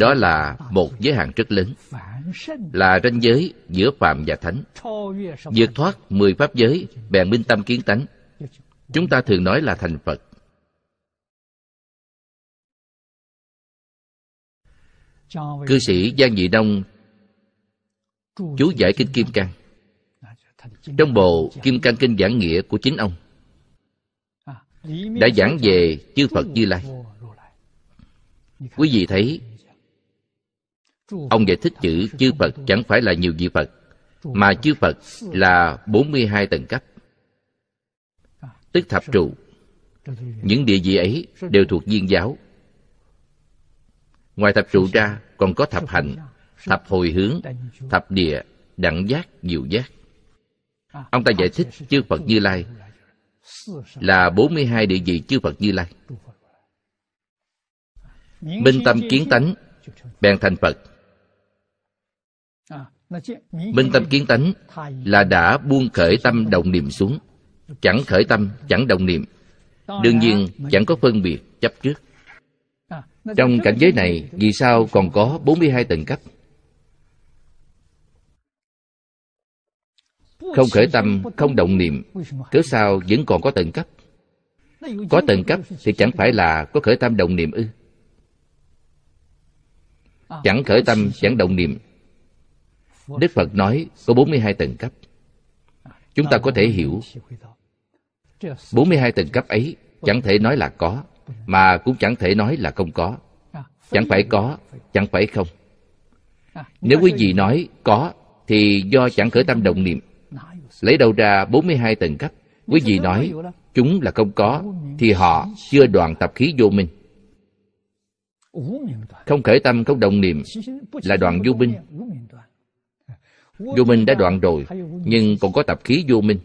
đó là một giới hạn rất lớn là ranh giới giữa phạm và thánh vượt thoát mười pháp giới bèn minh tâm kiến tánh chúng ta thường nói là thành phật cư sĩ giang dị đông chú giải kinh kim cang trong bộ kim cang kinh giảng nghĩa của chính ông đã giảng về chư phật như lai quý vị thấy ông giải thích chữ chư phật chẳng phải là nhiều vị phật mà chư phật là 42 tầng cấp tức thập trụ những địa vị ấy đều thuộc viên giáo ngoài thập trụ ra còn có thập hành thập hồi hướng thập địa đẳng giác diệu giác ông ta giải thích chư phật như lai là 42 địa vị chư phật như lai minh tâm kiến tánh bèn thành phật minh tâm kiến tánh là đã buông khởi tâm đồng niệm xuống chẳng khởi tâm chẳng đồng niệm đương nhiên chẳng có phân biệt chấp trước trong cảnh giới này vì sao còn có 42 tầng cấp không khởi tâm không động niệm cớ sao vẫn còn có tầng cấp có tầng cấp thì chẳng phải là có khởi tâm động niệm ư chẳng khởi tâm chẳng động niệm đức phật nói có 42 tầng cấp chúng ta có thể hiểu 42 tầng cấp ấy chẳng thể nói là có, mà cũng chẳng thể nói là không có. Chẳng phải có, chẳng phải không. Nếu quý vị nói có, thì do chẳng khởi tâm động niệm. Lấy đâu ra 42 tầng cấp? Quý vị nói chúng là không có, thì họ chưa đoàn tập khí vô minh. Không khởi tâm, không động niệm là đoàn vô minh. Vô minh đã đoạn rồi, nhưng còn có tập khí vô minh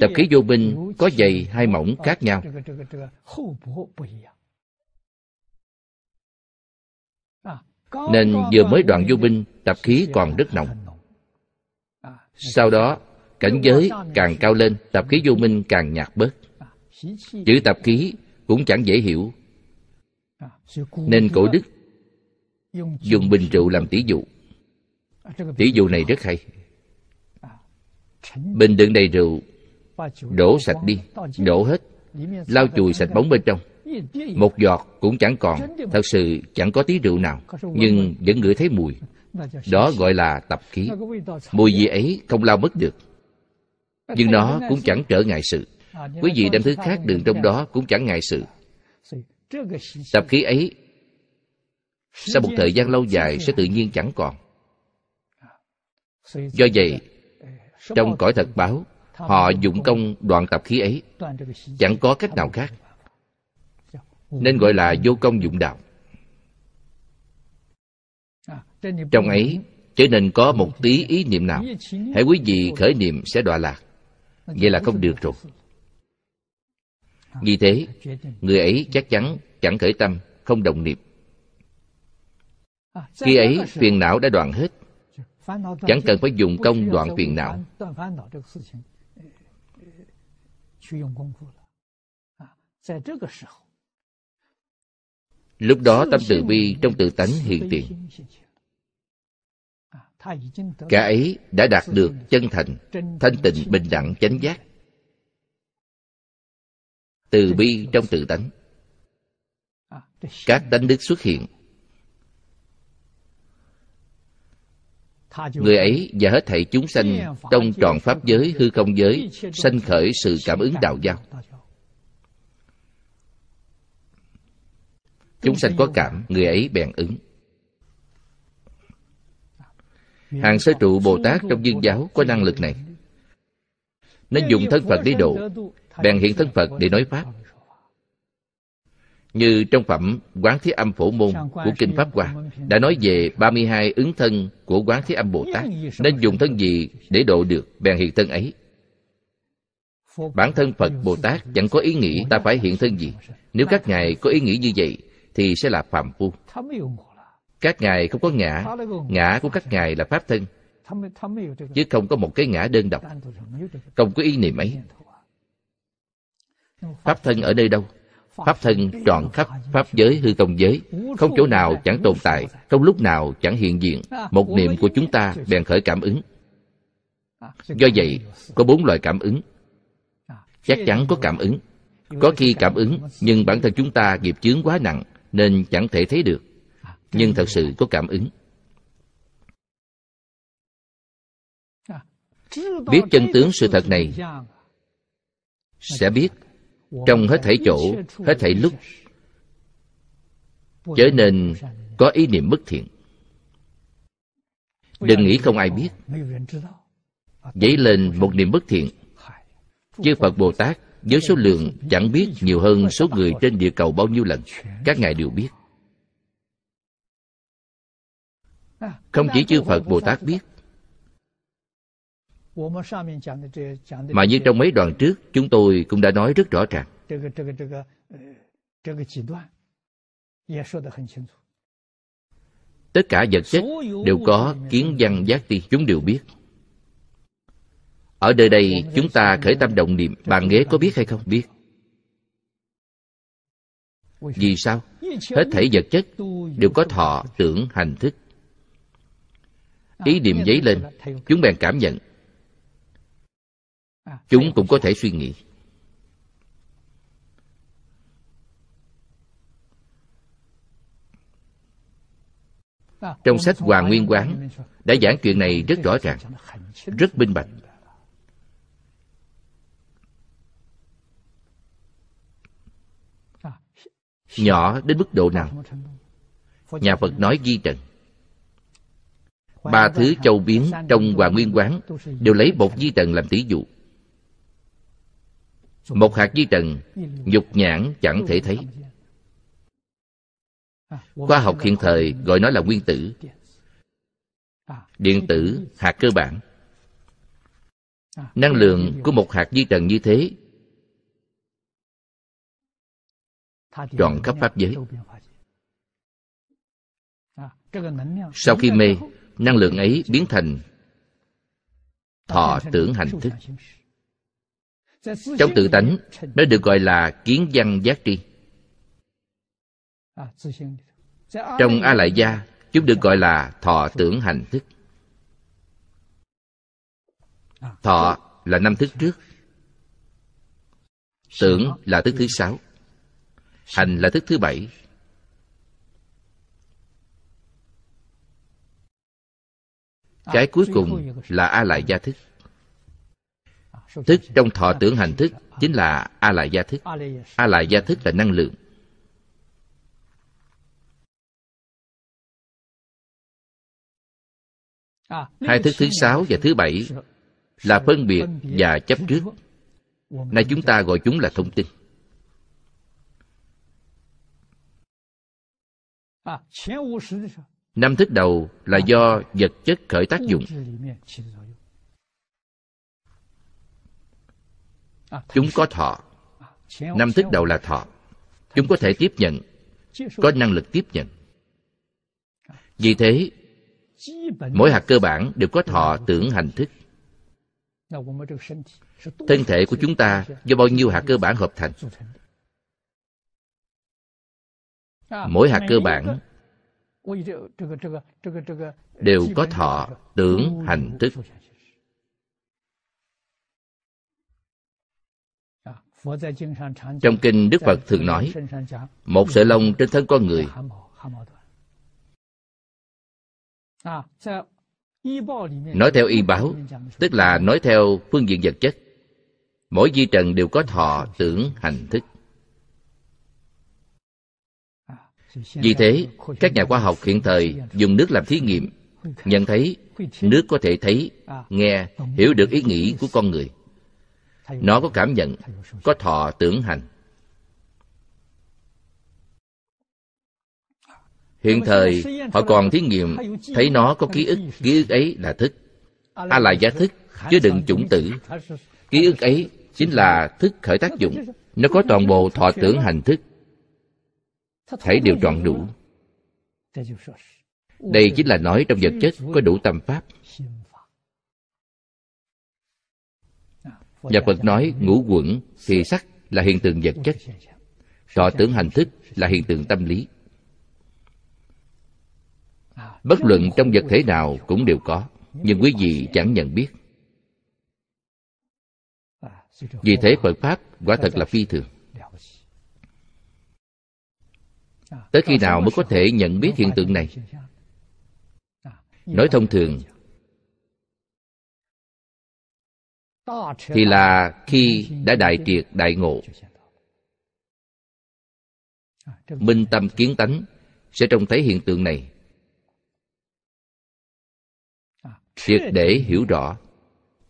Tập khí vô minh có dày hay mỏng khác nhau. Nên vừa mới đoạn vô minh, tập khí còn rất nồng. Sau đó, cảnh giới càng cao lên, tập khí vô minh càng nhạt bớt. À, chữ tập khí cũng chẳng dễ hiểu. À, Nên cổ đức dùng bình rượu làm tỷ dụ. À, tỷ dụ này rất hay bình đựng đầy rượu đổ sạch đi đổ hết lau chùi sạch bóng bên trong một giọt cũng chẳng còn thật sự chẳng có tí rượu nào nhưng vẫn ngửi thấy mùi đó gọi là tập khí mùi gì ấy không lau mất được nhưng nó cũng chẳng trở ngại sự quý vị đem thứ khác đựng trong đó cũng chẳng ngại sự tập khí ấy sau một thời gian lâu dài sẽ tự nhiên chẳng còn do vậy trong cõi thật báo họ dụng công đoạn tập khí ấy chẳng có cách nào khác dạ. nên gọi là vô công dụng đạo à, trong ấy trở nên có một tí ý niệm nào hãy quý vị khởi niệm sẽ đọa lạc dạ, vậy là không được rồi vì à, thế người ấy chắc chắn chẳng khởi tâm không đồng niệm à, khi ấy phiền não đã đoạn hết chẳng cần phải dùng công đoạn phiền não lúc đó tâm từ bi trong tự tánh hiện tiền cả ấy đã đạt được chân thành thanh tịnh bình đẳng chánh giác từ bi trong tự tánh các tánh đức xuất hiện người ấy và hết thảy chúng sanh trong tròn pháp giới hư không giới sanh khởi sự cảm ứng đạo giao chúng sanh có cảm người ấy bèn ứng hàng sơ trụ bồ tát trong dương giáo có năng lực này nên dùng thân phật đi độ bèn hiện thân phật để nói pháp như trong phẩm Quán Thế Âm Phổ Môn của Kinh Pháp Hoa đã nói về 32 ứng thân của Quán Thế Âm Bồ Tát nên dùng thân gì để độ được bèn hiện thân ấy. Bản thân Phật Bồ Tát chẳng có ý nghĩ ta phải hiện thân gì. Nếu các ngài có ý nghĩ như vậy thì sẽ là phạm phu. Các ngài không có ngã, ngã của các ngài là pháp thân, chứ không có một cái ngã đơn độc, không có ý niệm ấy. Pháp thân ở nơi đâu? pháp thân trọn khắp pháp giới hư không giới không chỗ nào chẳng tồn tại không lúc nào chẳng hiện diện một niệm của chúng ta bèn khởi cảm ứng do vậy có bốn loại cảm ứng chắc chắn có cảm ứng có khi cảm ứng nhưng bản thân chúng ta nghiệp chướng quá nặng nên chẳng thể thấy được nhưng thật sự có cảm ứng biết chân tướng sự thật này sẽ biết trong hết thảy chỗ hết thảy lúc trở nên có ý niệm bất thiện đừng nghĩ không ai biết dấy lên một niệm bất thiện chư phật bồ tát với số lượng chẳng biết nhiều hơn số người trên địa cầu bao nhiêu lần các ngài đều biết không chỉ chư phật bồ tát biết mà như trong mấy đoạn trước chúng tôi cũng đã nói rất rõ ràng. Tất cả vật chất đều có kiến văn giác ti, chúng đều biết. Ở đời đây chúng ta khởi tâm động niệm, bàn ghế có biết hay không? Biết. Vì sao? Hết thể vật chất đều có thọ, tưởng, hành thức. À, Ý niệm giấy lên, chúng bèn cảm nhận À, chúng cũng có thể suy nghĩ à, trong sách hòa nguyên quán đã giảng chuyện này rất rõ ràng rất minh bạch à, nhỏ đến mức độ nào nhà phật nói di trần ba thứ châu biến trong hòa nguyên quán đều lấy bột di trần làm tỷ dụ một hạt di trần dục nhãn chẳng thể thấy khoa học hiện thời gọi nó là nguyên tử điện tử hạt cơ bản năng lượng của một hạt di trần như thế trọn khắp pháp giới sau khi mê năng lượng ấy biến thành thọ tưởng hành thức trong tự tánh nó được gọi là kiến văn giác tri trong a lại gia chúng được gọi là thọ tưởng hành thức thọ là năm thức trước tưởng là thức thứ sáu hành là thức thứ bảy cái cuối cùng là a lại gia thức thức trong thọ tưởng hành thức chính là a la gia thức a la gia thức là năng lượng hai thức thứ sáu và thứ bảy là phân biệt và chấp trước nay chúng ta gọi chúng là thông tin năm thức đầu là do vật chất khởi tác dụng chúng có thọ năm thức đầu là thọ chúng có thể tiếp nhận có năng lực tiếp nhận vì thế mỗi hạt cơ bản đều có thọ tưởng hành thức thân thể của chúng ta do bao nhiêu hạt cơ bản hợp thành mỗi hạt cơ bản đều có thọ tưởng hành thức Trong kinh Đức Phật thường nói, một sợi lông trên thân con người. Nói theo y báo, tức là nói theo phương diện vật chất. Mỗi di trần đều có thọ, tưởng, hành thức. Vì thế, các nhà khoa học hiện thời dùng nước làm thí nghiệm, nhận thấy nước có thể thấy, nghe, hiểu được ý nghĩ của con người nó có cảm nhận có thọ tưởng hành hiện thời họ còn thí nghiệm thấy nó có ký ức ký ức ấy là thức a à là giá thức chứ đừng chủng tử ký ức ấy chính là thức khởi tác dụng nó có toàn bộ thọ tưởng hành thức thấy đều trọn đủ đây chính là nói trong vật chất có đủ tâm pháp và phật nói ngũ quẩn thì sắc là hiện tượng vật chất thọ tưởng hành thức là hiện tượng tâm lý bất luận trong vật thể nào cũng đều có nhưng quý vị chẳng nhận biết vì thế phật pháp quả thật là phi thường tới khi nào mới có thể nhận biết hiện tượng này nói thông thường thì là khi đã đại triệt đại ngộ minh tâm kiến tánh sẽ trông thấy hiện tượng này triệt để hiểu rõ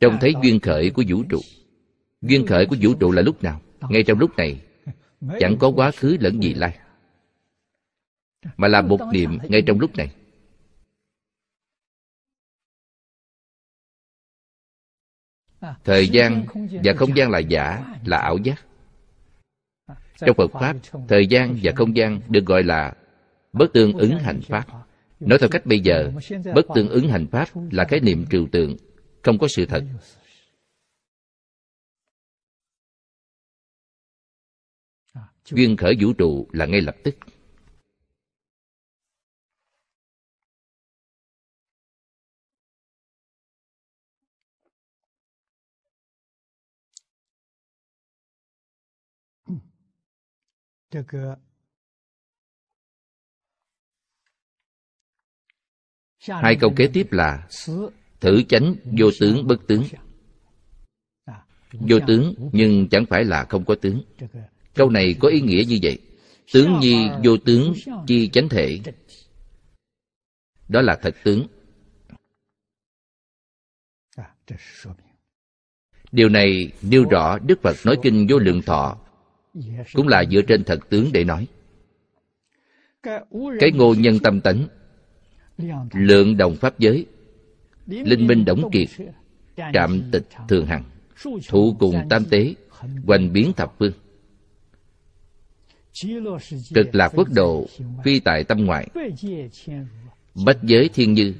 trông thấy duyên khởi của vũ trụ duyên khởi của vũ trụ là lúc nào ngay trong lúc này chẳng có quá khứ lẫn gì lai mà là một niệm ngay trong lúc này thời gian và không gian là giả là ảo giác trong phật pháp thời gian và không gian được gọi là bất tương ứng hành pháp nói theo cách bây giờ bất tương ứng hành pháp là cái niệm trừu tượng không có sự thật duyên khởi vũ trụ là ngay lập tức hai câu kế tiếp là thử chánh vô tướng bất tướng vô tướng nhưng chẳng phải là không có tướng câu này có ý nghĩa như vậy tướng nhi vô tướng chi chánh thể đó là thật tướng điều này nêu rõ đức phật nói kinh vô lượng thọ cũng là dựa trên thật tướng để nói cái ngô nhân tâm tấn lượng đồng pháp giới linh minh đóng kiệt trạm tịch thường hằng thụ cùng tam tế hoành biến thập phương cực lạc quốc độ phi tại tâm ngoại bách giới thiên như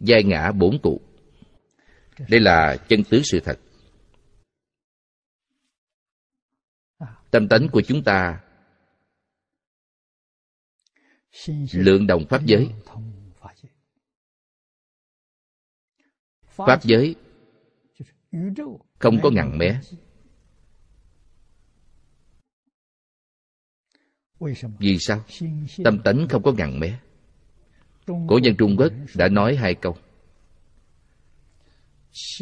giai ngã bổn cụ đây là chân tướng sự thật tâm tánh của chúng ta lượng đồng pháp giới pháp giới không có ngằn mé vì sao tâm tánh không có ngằn mé cổ nhân trung quốc đã nói hai câu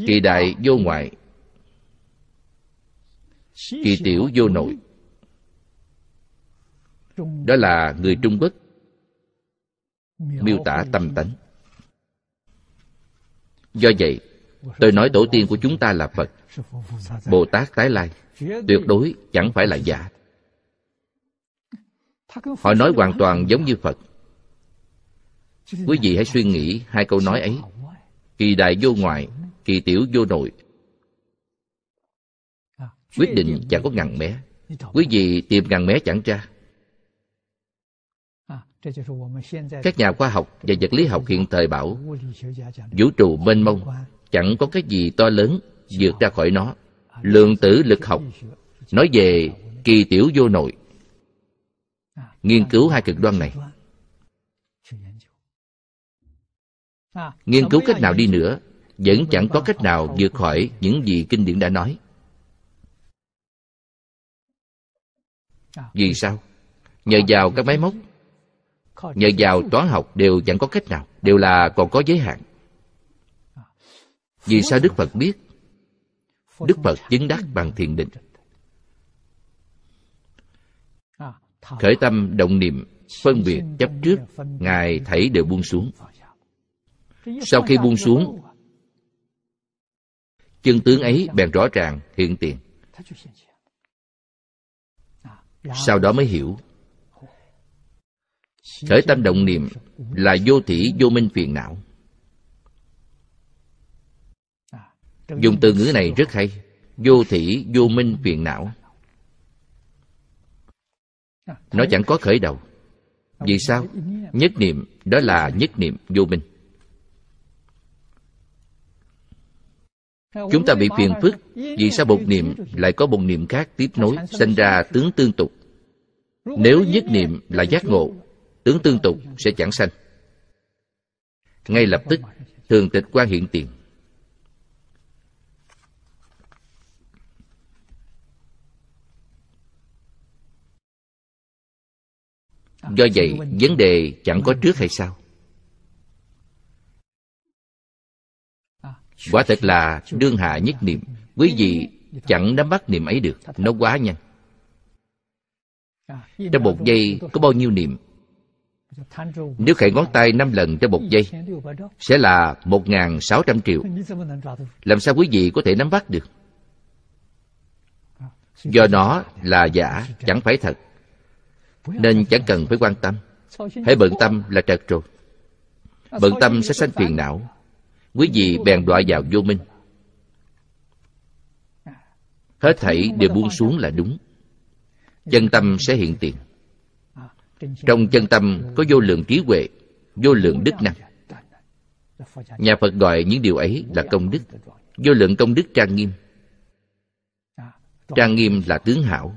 kỳ đại vô ngoại kỳ tiểu vô nội đó là người trung quốc miêu tả tâm tánh do vậy tôi nói tổ tiên của chúng ta là phật bồ tát tái lai tuyệt đối chẳng phải là giả họ nói hoàn toàn giống như phật quý vị hãy suy nghĩ hai câu nói ấy kỳ đại vô ngoại kỳ tiểu vô nội quyết định chẳng có ngàn mé quý vị tìm ngàn mé chẳng ra các nhà khoa học và vật lý học hiện thời bảo vũ trụ mênh mông chẳng có cái gì to lớn vượt ra khỏi nó lượng tử lực học nói về kỳ tiểu vô nội nghiên cứu hai cực đoan này nghiên cứu cách nào đi nữa vẫn chẳng có cách nào vượt khỏi những gì kinh điển đã nói À, vì ừ. sao nhờ ờ, vào các máy móc nhờ vào toán học đều chẳng có cách nào đều là còn có giới hạn à, vì sao đức phật biết đức phật chứng đắc bằng thiền định khởi tâm động niệm phân biệt chấp trước ngài thảy đều buông xuống sau khi buông xuống chân tướng ấy dạ. bèn rõ ràng hiện tiền sau đó mới hiểu khởi tâm động niệm là vô thỉ vô minh phiền não dùng từ ngữ này rất hay vô thỉ vô minh phiền não nó chẳng có khởi đầu vì sao nhất niệm đó là nhất niệm vô minh chúng ta bị phiền phức vì sao một niệm lại có một niệm khác tiếp nối sinh ra tướng tương tục nếu nhất niệm là giác ngộ tướng tương tục sẽ chẳng sanh ngay lập tức thường tịch quan hiện tiền do vậy vấn đề chẳng có trước hay sau quả thật là đương hạ nhất niệm quý vị chẳng nắm bắt niệm ấy được nó quá nhanh trong một giây có bao nhiêu niệm nếu khẽ ngón tay 5 lần trong một giây Sẽ là 1.600 triệu Làm sao quý vị có thể nắm bắt được Do nó là giả Chẳng phải thật Nên chẳng cần phải quan tâm Hãy bận tâm là trật trội Bận tâm sẽ sanh phiền não quý vị bèn đọa vào vô minh hết thảy đều buông xuống là đúng chân tâm sẽ hiện tiền trong chân tâm có vô lượng trí huệ vô lượng đức năng nhà phật gọi những điều ấy là công đức vô lượng công đức trang nghiêm trang nghiêm là tướng hảo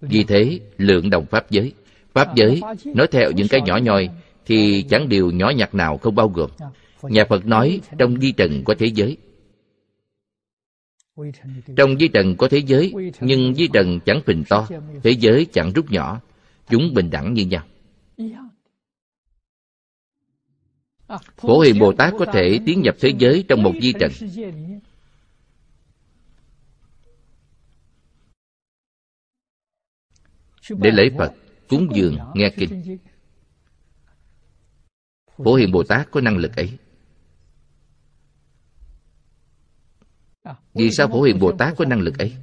vì thế lượng đồng pháp giới pháp giới nói theo những cái nhỏ nhoi thì chẳng điều nhỏ nhặt nào không bao gồm nhà phật nói trong di trần của thế giới trong di trần có thế giới nhưng di trần chẳng phình to thế giới chẳng rút nhỏ chúng bình đẳng như nhau phổ hiền bồ tát có thể tiến nhập thế giới trong một di trần để lễ phật cúng dường nghe kinh Phổ Hiền Bồ Tát có năng lực ấy. Vì sao Phổ Hiền Bồ Tát có năng lực ấy?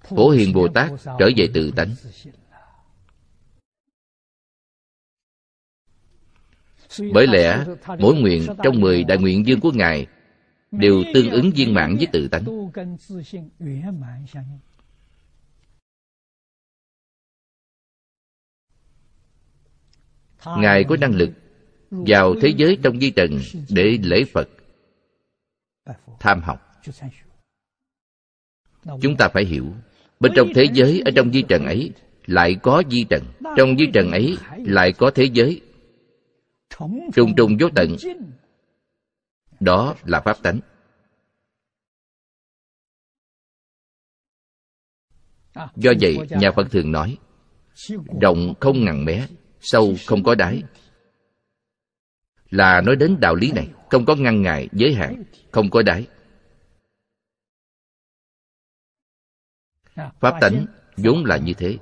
Phổ Hiền Bồ Tát trở về tự tánh. Bởi lẽ mỗi nguyện trong mười đại nguyện dương của Ngài đều tương ứng viên mãn với tự tánh ngài có năng lực vào thế giới trong di trần để lễ phật tham học chúng ta phải hiểu bên trong thế giới ở trong di trần ấy lại có di trần trong di trần ấy lại có thế giới trùng trùng vô tận đó là pháp tánh do vậy nhà phật thường nói rộng không ngàn mé sâu không có đáy là nói đến đạo lý này không có ngăn ngại giới hạn không có đáy pháp tánh vốn là như thế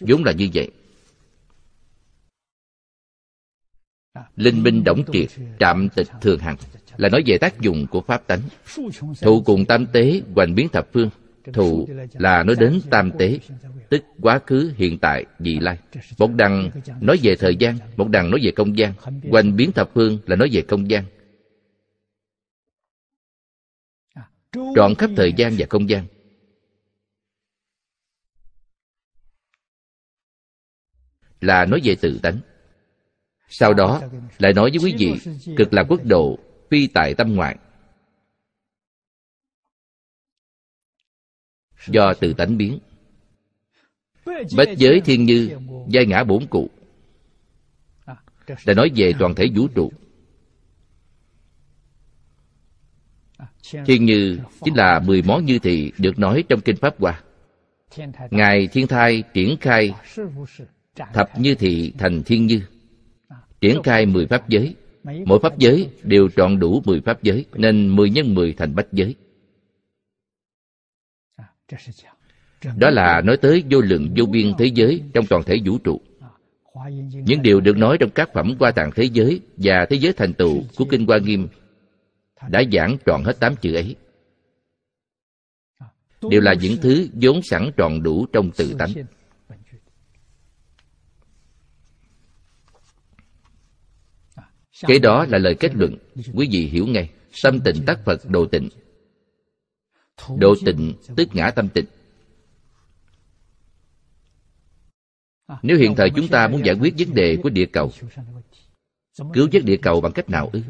vốn là như vậy linh minh đổng triệt trạm tịch thường hằng là nói về tác dụng của pháp tánh thụ cùng tam tế hoành biến thập phương thụ là nói đến tam tế tức quá khứ hiện tại vị lai một đằng nói về thời gian một đằng nói về không gian quanh biến thập phương là nói về không gian à, trọn khắp thời gian và không gian là nói về tự tánh sau đó lại nói với quý vị cực là quốc độ phi tại tâm ngoại do tự tánh biến bách giới thiên như giai ngã bổn cụ là nói về toàn thể vũ trụ thiên như chính là mười món như thị được nói trong kinh pháp hoa ngài thiên thai triển khai thập như thị thành thiên như triển khai mười pháp giới mỗi pháp giới đều trọn đủ mười pháp giới nên mười nhân mười thành bách giới đó là nói tới vô lượng vô biên thế giới trong toàn thể vũ trụ à, những điều được nói trong các phẩm qua tạng thế giới và thế giới thành tựu của kinh hoa nghiêm đã giảng trọn hết tám chữ ấy à, đều là những thứ vốn sẵn tròn đủ trong tự tánh à, Kế đó là lời kết luận quý vị hiểu ngay tâm tịnh tác phật đồ tịnh độ tịnh tức ngã tâm tịnh à, nếu hiện thời chúng ta muốn giải quyết vấn đề của địa cầu cứu vớt địa cầu bằng cách nào ư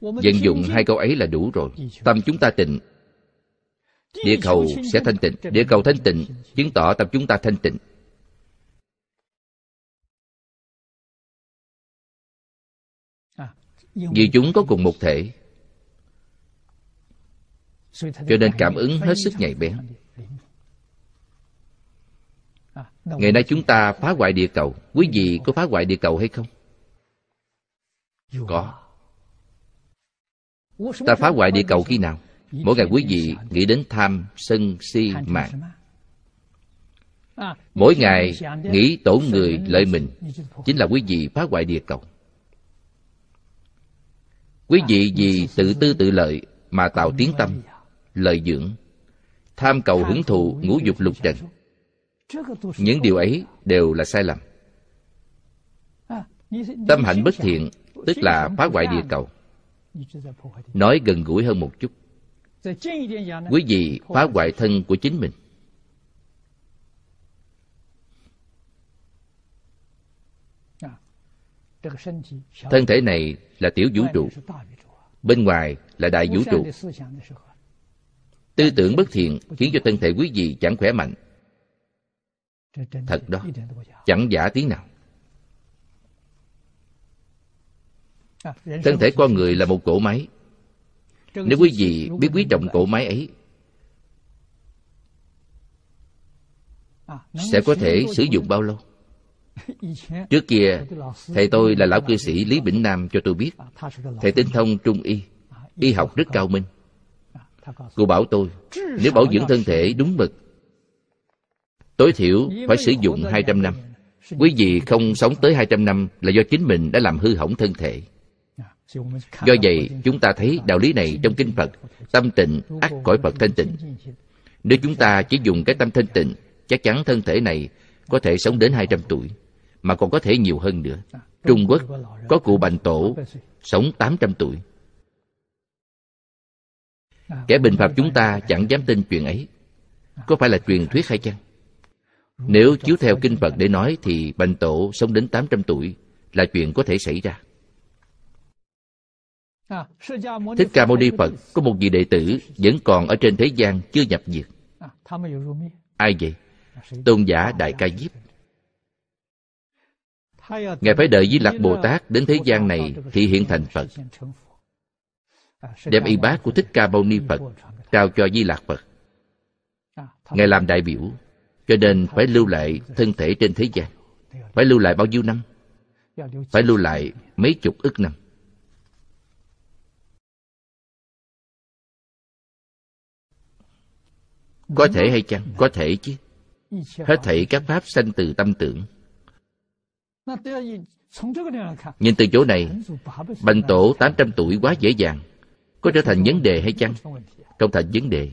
vận dụng hai câu ấy là đủ rồi tâm chúng ta tịnh địa cầu sẽ thanh tịnh địa cầu thanh tịnh chứng tỏ tâm chúng ta thanh tịnh à, vì chúng có cùng một thể cho nên cảm ứng hết sức nhạy bén à, ngày nay chúng ta phá hoại địa cầu quý vị có phá hoại địa cầu hay không có ta phá hoại địa cầu khi nào mỗi ngày quý vị nghĩ đến tham sân si mạng à, mỗi ngày nghĩ tổn người lợi mình chính là quý vị phá hoại địa cầu à, quý vị vì tự tư tự lợi mà tạo tiếng tâm lợi dưỡng tham cầu hưởng thụ ngũ dục lục trần những điều ấy đều là sai lầm tâm hạnh bất thiện tức là phá hoại địa cầu nói gần gũi hơn một chút quý vị phá hoại thân của chính mình thân thể này là tiểu vũ trụ bên ngoài là đại vũ trụ tư tưởng bất thiện khiến cho thân thể quý vị chẳng khỏe mạnh thật đó chẳng giả tiếng nào thân thể con người là một cỗ máy nếu quý vị biết quý trọng cỗ máy ấy sẽ có thể sử dụng bao lâu trước kia thầy tôi là lão cư sĩ lý bỉnh nam cho tôi biết thầy tinh thông trung y y học rất cao minh cô bảo tôi nếu bảo dưỡng thân thể đúng mực tối thiểu phải sử dụng 200 năm quý vị không sống tới 200 năm là do chính mình đã làm hư hỏng thân thể do vậy chúng ta thấy đạo lý này trong kinh phật tâm tịnh ắt cõi phật thanh tịnh nếu chúng ta chỉ dùng cái tâm thanh tịnh chắc chắn thân thể này có thể sống đến 200 tuổi mà còn có thể nhiều hơn nữa Trung Quốc có cụ Bành Tổ sống 800 tuổi kẻ bình phạm chúng ta chẳng dám tin chuyện ấy có phải là truyền thuyết hay chăng nếu chiếu theo kinh phật để nói thì bành tổ sống đến 800 tuổi là chuyện có thể xảy ra thích ca mâu ni phật có một vị đệ tử vẫn còn ở trên thế gian chưa nhập diệt ai vậy tôn giả đại ca diếp ngài phải đợi với lạc bồ tát đến thế gian này thì hiện thành phật đem y bát của Thích Ca Mâu Ni Phật trao cho Di Lạc Phật. Ngài làm đại biểu, cho nên phải lưu lại thân thể trên thế gian. Phải lưu lại bao nhiêu năm? Phải lưu lại mấy chục ức năm. Có thể hay chăng? Có thể chứ. Hết thảy các pháp sanh từ tâm tưởng. Nhìn từ chỗ này, Bành Tổ 800 tuổi quá dễ dàng có trở thành vấn đề hay chăng không thành vấn đề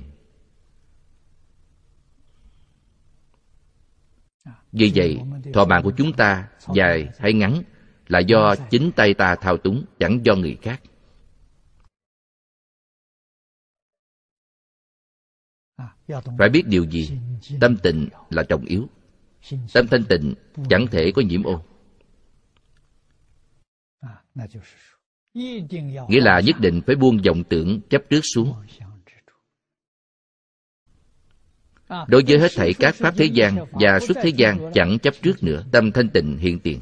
vì vậy thọ mạng của chúng ta dài hay ngắn là do chính tay ta thao túng chẳng do người khác phải biết điều gì tâm tịnh là trọng yếu tâm thanh tịnh chẳng thể có nhiễm ô nghĩa là nhất định phải buông vọng tưởng chấp trước xuống đối với hết thảy các pháp thế gian và xuất thế gian chẳng chấp trước nữa tâm thanh tịnh hiện tiền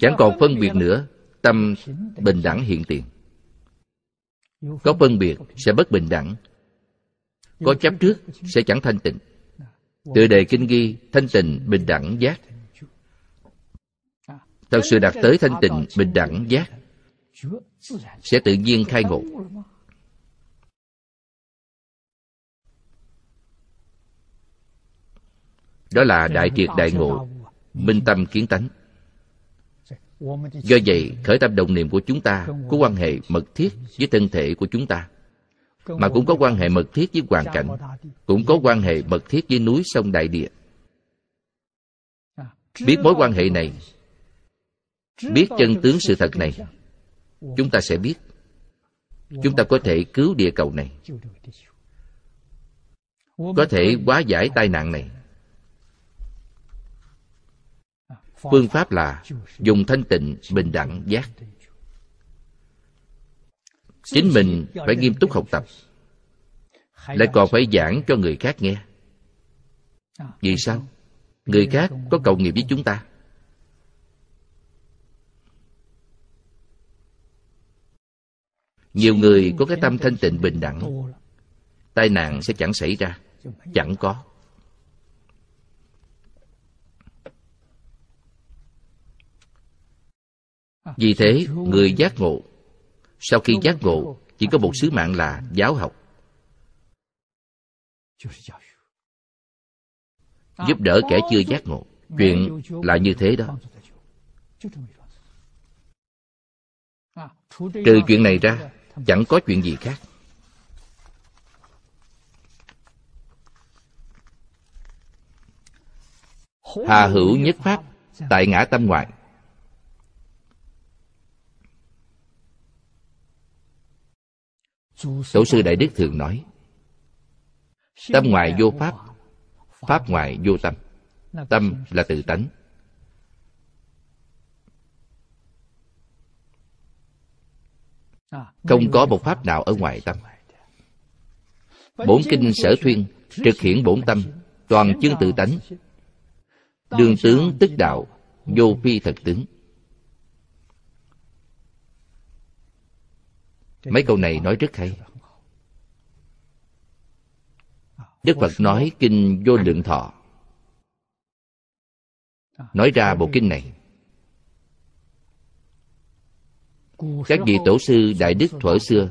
chẳng còn phân biệt nữa tâm bình đẳng hiện tiền có phân biệt sẽ bất bình đẳng có chấp trước sẽ chẳng thanh tịnh từ đề kinh ghi thanh tịnh bình đẳng giác thật sự đạt tới thanh tịnh bình đẳng giác sẽ tự nhiên khai ngộ đó là đại triệt đại ngộ minh tâm kiến tánh do vậy khởi tâm đồng niệm của chúng ta có quan hệ mật thiết với thân thể của chúng ta mà cũng có quan hệ mật thiết với hoàn cảnh cũng có quan hệ mật thiết với núi sông đại địa biết mối quan hệ này biết chân tướng sự thật này chúng ta sẽ biết chúng ta có thể cứu địa cầu này có thể hóa giải tai nạn này phương pháp là dùng thanh tịnh bình đẳng giác chính mình phải nghiêm túc học tập lại còn phải giảng cho người khác nghe vì sao người khác có cầu nghiệp với chúng ta nhiều người có cái tâm thanh tịnh bình đẳng tai nạn sẽ chẳng xảy ra chẳng có vì thế người giác ngộ sau khi giác ngộ chỉ có một sứ mạng là giáo học giúp đỡ kẻ chưa giác ngộ chuyện là như thế đó trừ chuyện này ra chẳng có chuyện gì khác hà hữu nhất pháp tại ngã tâm ngoại tổ sư đại đức thường nói tâm ngoại vô pháp pháp ngoại vô tâm tâm là tự tánh không có một pháp nào ở ngoài tâm bổn kinh sở thuyên trực hiển bổn tâm toàn chương tự tánh đường tướng tức đạo vô phi thật tướng mấy câu này nói rất hay đức phật nói kinh vô lượng thọ nói ra bộ kinh này các vị tổ sư đại đức thuở xưa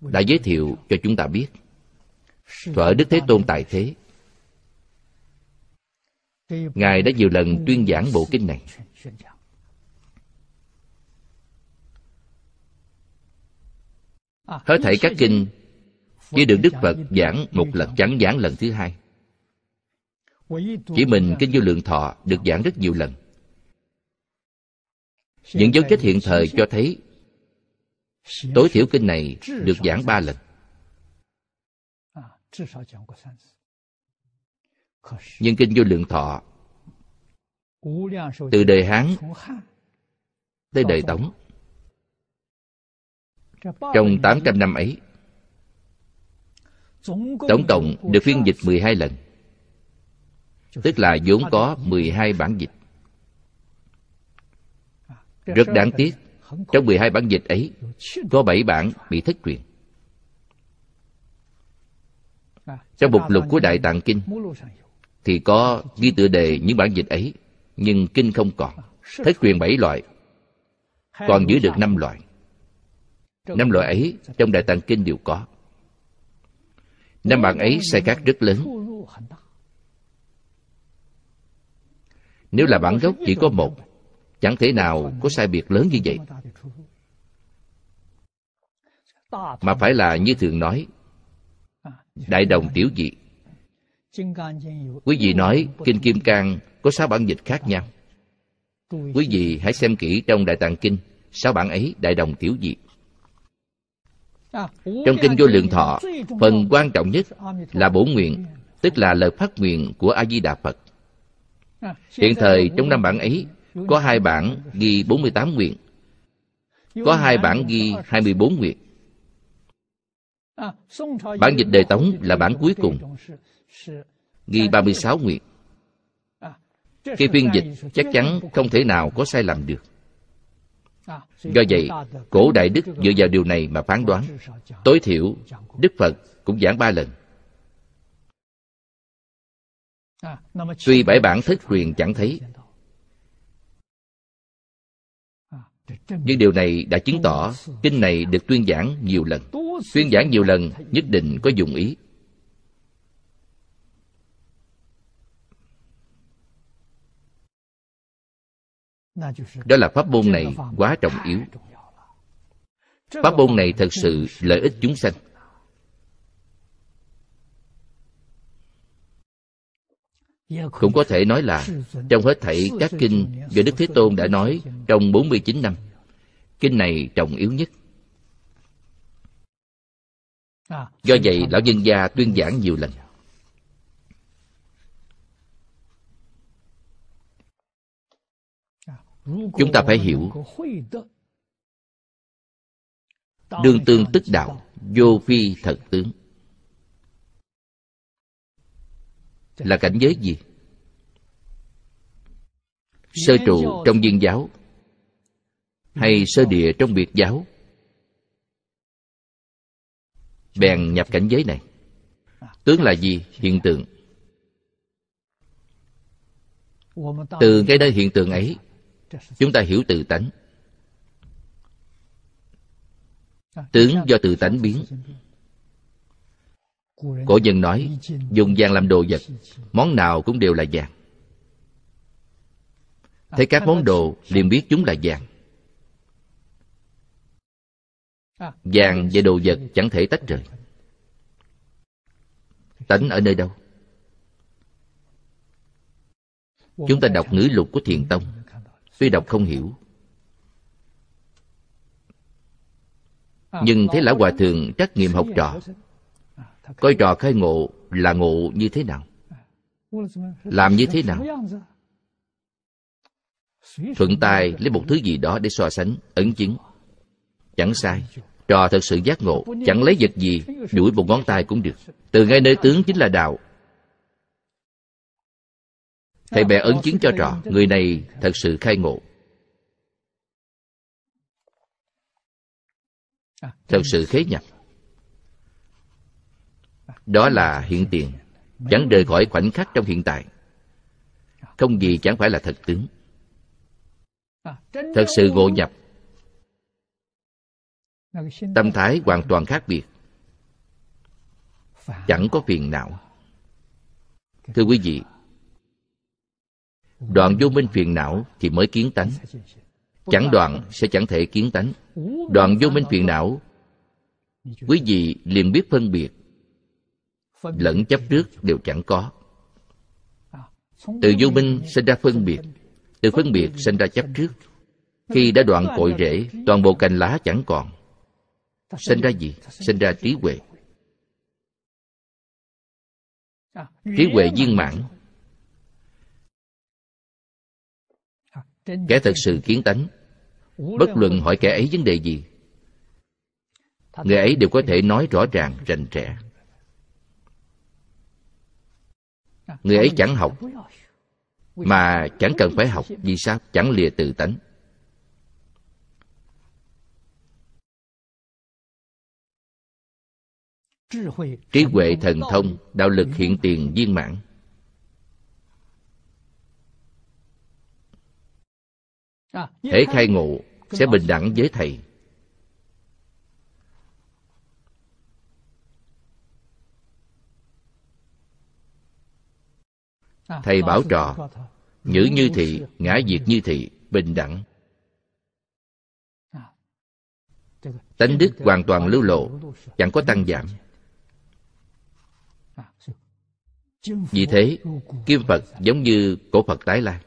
đã giới thiệu cho chúng ta biết thuở đức thế tôn tài thế ngài đã nhiều lần tuyên giảng bộ kinh này hết thảy các kinh chỉ được đức phật giảng một lần chẳng giảng lần thứ hai chỉ mình kinh vô lượng thọ được giảng rất nhiều lần những dấu vết hiện thời cho thấy tối thiểu kinh này được giảng ba lần nhưng kinh vô lượng thọ từ đời hán tới đời tống trong 800 năm ấy Tổng cộng được phiên dịch 12 lần Tức là vốn có 12 bản dịch rất đáng tiếc, trong 12 bản dịch ấy, có 7 bản bị thất truyền. Trong mục lục của Đại Tạng Kinh thì có ghi tựa đề những bản dịch ấy, nhưng kinh không còn. Thất truyền 7 loại, còn giữ được 5 loại. Năm loại ấy trong Đại Tạng Kinh đều có. Năm bản ấy sai khác rất lớn. Nếu là bản gốc chỉ có một, chẳng thể nào có sai biệt lớn như vậy mà phải là như thường nói đại đồng tiểu dị quý vị nói kinh kim cang có sáu bản dịch khác nhau quý vị hãy xem kỹ trong đại tạng kinh sáu bản ấy đại đồng tiểu dị trong kinh vô lượng thọ phần quan trọng nhất là bổ nguyện tức là lời phát nguyện của a di đà phật hiện thời trong năm bản ấy có hai bản ghi 48 nguyện Có hai bản ghi 24 nguyện Bản dịch đề tống là bản cuối cùng Ghi 36 nguyện Khi phiên dịch chắc chắn không thể nào có sai lầm được Do vậy, cổ Đại Đức dựa vào điều này mà phán đoán Tối thiểu, Đức Phật cũng giảng ba lần Tuy bảy bản thất truyền chẳng thấy nhưng điều này đã chứng tỏ kinh này được tuyên giảng nhiều lần tuyên giảng nhiều lần nhất định có dụng ý đó là pháp môn này quá trọng yếu pháp môn này thật sự lợi ích chúng sanh cũng có thể nói là trong hết thảy các kinh do Đức Thế Tôn đã nói trong 49 năm Kinh này trọng yếu nhất. À, Do vậy, Lão Nhân gia tuyên giảng nhiều lần. Chúng ta phải hiểu Đương tương tức đạo Vô phi thật tướng Là cảnh giới gì? Sơ trụ trong viên giáo hay sơ địa trong biệt giáo bèn nhập cảnh giới này tướng là gì hiện tượng từ cái nơi hiện tượng ấy chúng ta hiểu tự tánh tướng do tự tánh biến cổ nhân nói dùng vàng làm đồ vật món nào cũng đều là vàng thấy các món đồ liền biết chúng là vàng vàng và đồ vật chẳng thể tách rời tánh ở nơi đâu chúng ta đọc ngữ lục của thiền tông tuy đọc không hiểu nhưng thấy lão hòa thượng trắc nghiệm học trò coi trò khai ngộ là ngộ như thế nào làm như thế nào thuận tay lấy một thứ gì đó để so sánh ấn chứng chẳng sai trò thật sự giác ngộ chẳng lấy vật gì duỗi một ngón tay cũng được từ ngay nơi tướng chính là đạo thầy bè ấn chứng cho trò người này thật sự khai ngộ thật sự khế nhập đó là hiện tiền chẳng rời khỏi khoảnh khắc trong hiện tại không gì chẳng phải là thật tướng thật sự ngộ nhập tâm thái hoàn toàn khác biệt chẳng có phiền não thưa quý vị đoạn vô minh phiền não thì mới kiến tánh chẳng đoạn sẽ chẳng thể kiến tánh đoạn vô minh phiền não quý vị liền biết phân biệt lẫn chấp trước đều chẳng có từ vô minh sinh ra phân biệt từ phân biệt sinh ra chấp trước khi đã đoạn cội rễ toàn bộ cành lá chẳng còn sinh ra gì sinh ra trí huệ trí huệ viên mãn kẻ thật sự kiến tánh bất luận hỏi kẻ ấy vấn đề gì người ấy đều có thể nói rõ ràng rành rẽ người ấy chẳng học mà chẳng cần phải học vì sao chẳng lìa từ tánh trí huệ thần thông đạo lực hiện tiền viên mãn thể khai ngộ sẽ bình đẳng với thầy thầy bảo trò nhữ như thị ngã diệt như thị bình đẳng tánh đức hoàn toàn lưu lộ chẳng có tăng giảm vì thế kim phật giống như cổ phật tái lai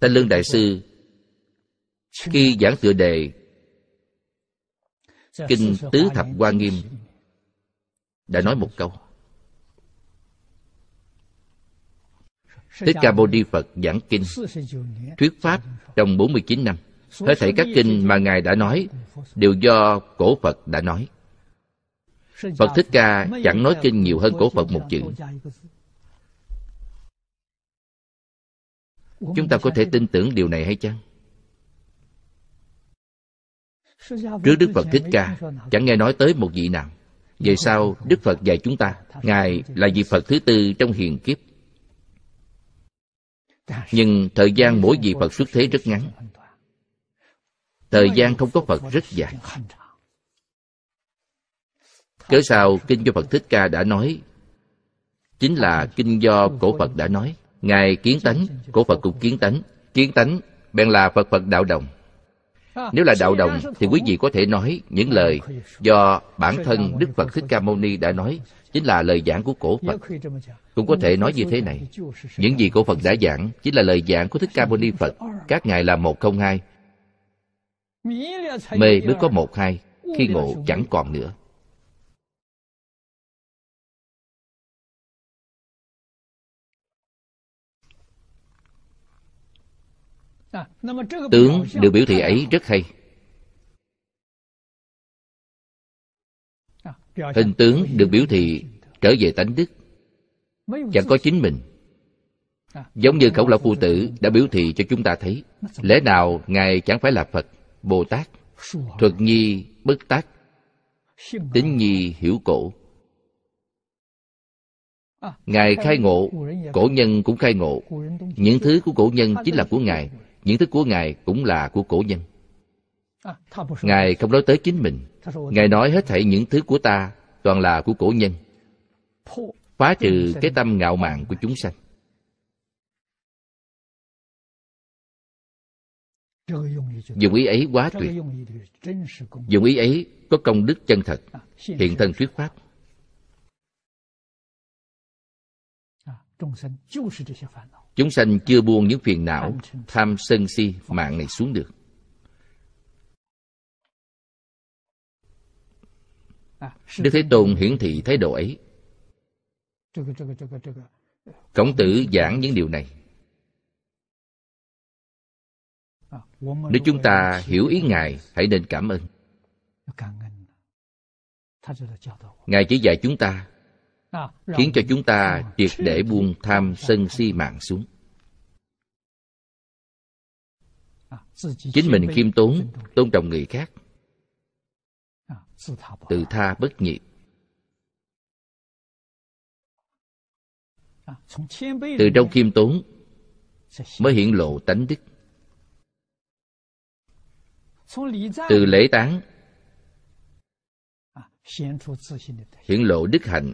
thanh lương đại sư khi giảng tựa đề kinh tứ thập hoa nghiêm đã nói một câu Thích Ca bồ Ni Phật giảng kinh, thuyết pháp trong 49 năm. Hết thảy các kinh mà Ngài đã nói đều do cổ Phật đã nói. Phật Thích Ca chẳng nói kinh nhiều hơn cổ Phật một chữ. Chúng ta có thể tin tưởng điều này hay chăng? Trước Đức Phật Thích Ca, chẳng nghe nói tới một vị nào. Về sau, Đức Phật dạy chúng ta, Ngài là vị Phật thứ tư trong hiền kiếp. Nhưng thời gian mỗi vị Phật xuất thế rất ngắn. Thời gian không có Phật rất dài. Cớ sao Kinh do Phật Thích Ca đã nói Chính là Kinh do cổ Phật đã nói Ngài kiến tánh, cổ Phật cũng kiến tánh Kiến tánh bèn là Phật Phật đạo đồng Nếu là đạo đồng thì quý vị có thể nói những lời Do bản thân Đức Phật Thích Ca Mâu Ni đã nói Chính là lời giảng của cổ Phật Cũng có thể nói như thế này Những gì cổ Phật đã giảng Chính là lời giảng của Thích Ca Mâu Ni Phật Các ngài là một không hai Mê mới có một hai Khi ngộ chẳng còn nữa À, tướng được biểu thị ấy rất hay à, hình tướng được biểu thị trở về tánh đức chẳng có chính mình à, giống như khẩu lão phu tử đã biểu thị cho chúng ta thấy lẽ nào ngài chẳng phải là phật bồ tát thuật nhi bất tác tính nhi hiểu cổ ngài khai ngộ cổ nhân cũng khai ngộ những thứ của cổ nhân chính là của ngài những thứ của ngài cũng là của cổ nhân à, ngài không nói tới chính mình ngài nói hết thảy những thứ của ta toàn là của cổ nhân phá trừ cái tâm ngạo mạn của chúng sanh dùng ý ấy quá tuyệt dùng ý ấy có công đức chân thật à, hiện thân thuyết pháp Chúng sanh chưa buông những phiền não Tham sân si mạng này xuống được Đức Thế Tôn hiển thị thái độ ấy Cổng tử giảng những điều này Nếu chúng ta hiểu ý Ngài Hãy nên cảm ơn Ngài chỉ dạy chúng ta khiến cho chúng ta triệt để buông tham sân si mạng xuống chính mình khiêm tốn tôn trọng người khác tự tha bất nhị, từ trong khiêm tốn mới hiện lộ tánh đức từ lễ tán hiển lộ đức hạnh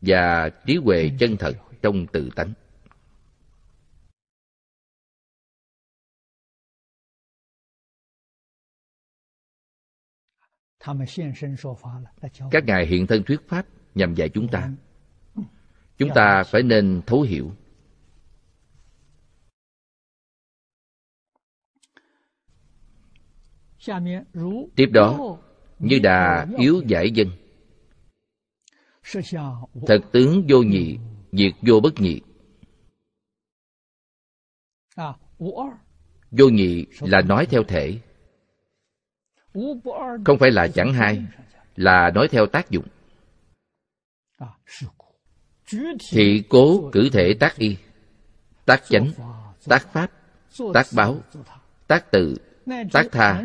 và trí huệ chân thật trong tự tánh các ngài hiện thân thuyết pháp nhằm dạy chúng ta chúng ta phải nên thấu hiểu tiếp đó như đà yếu giải dân thật tướng vô nhị diệt vô bất nhị à, vô nhị là nói theo thể không phải là chẳng hai là nói theo tác dụng à, thị cố cử thể tác y tác chánh tác pháp tác báo tác tự tác tha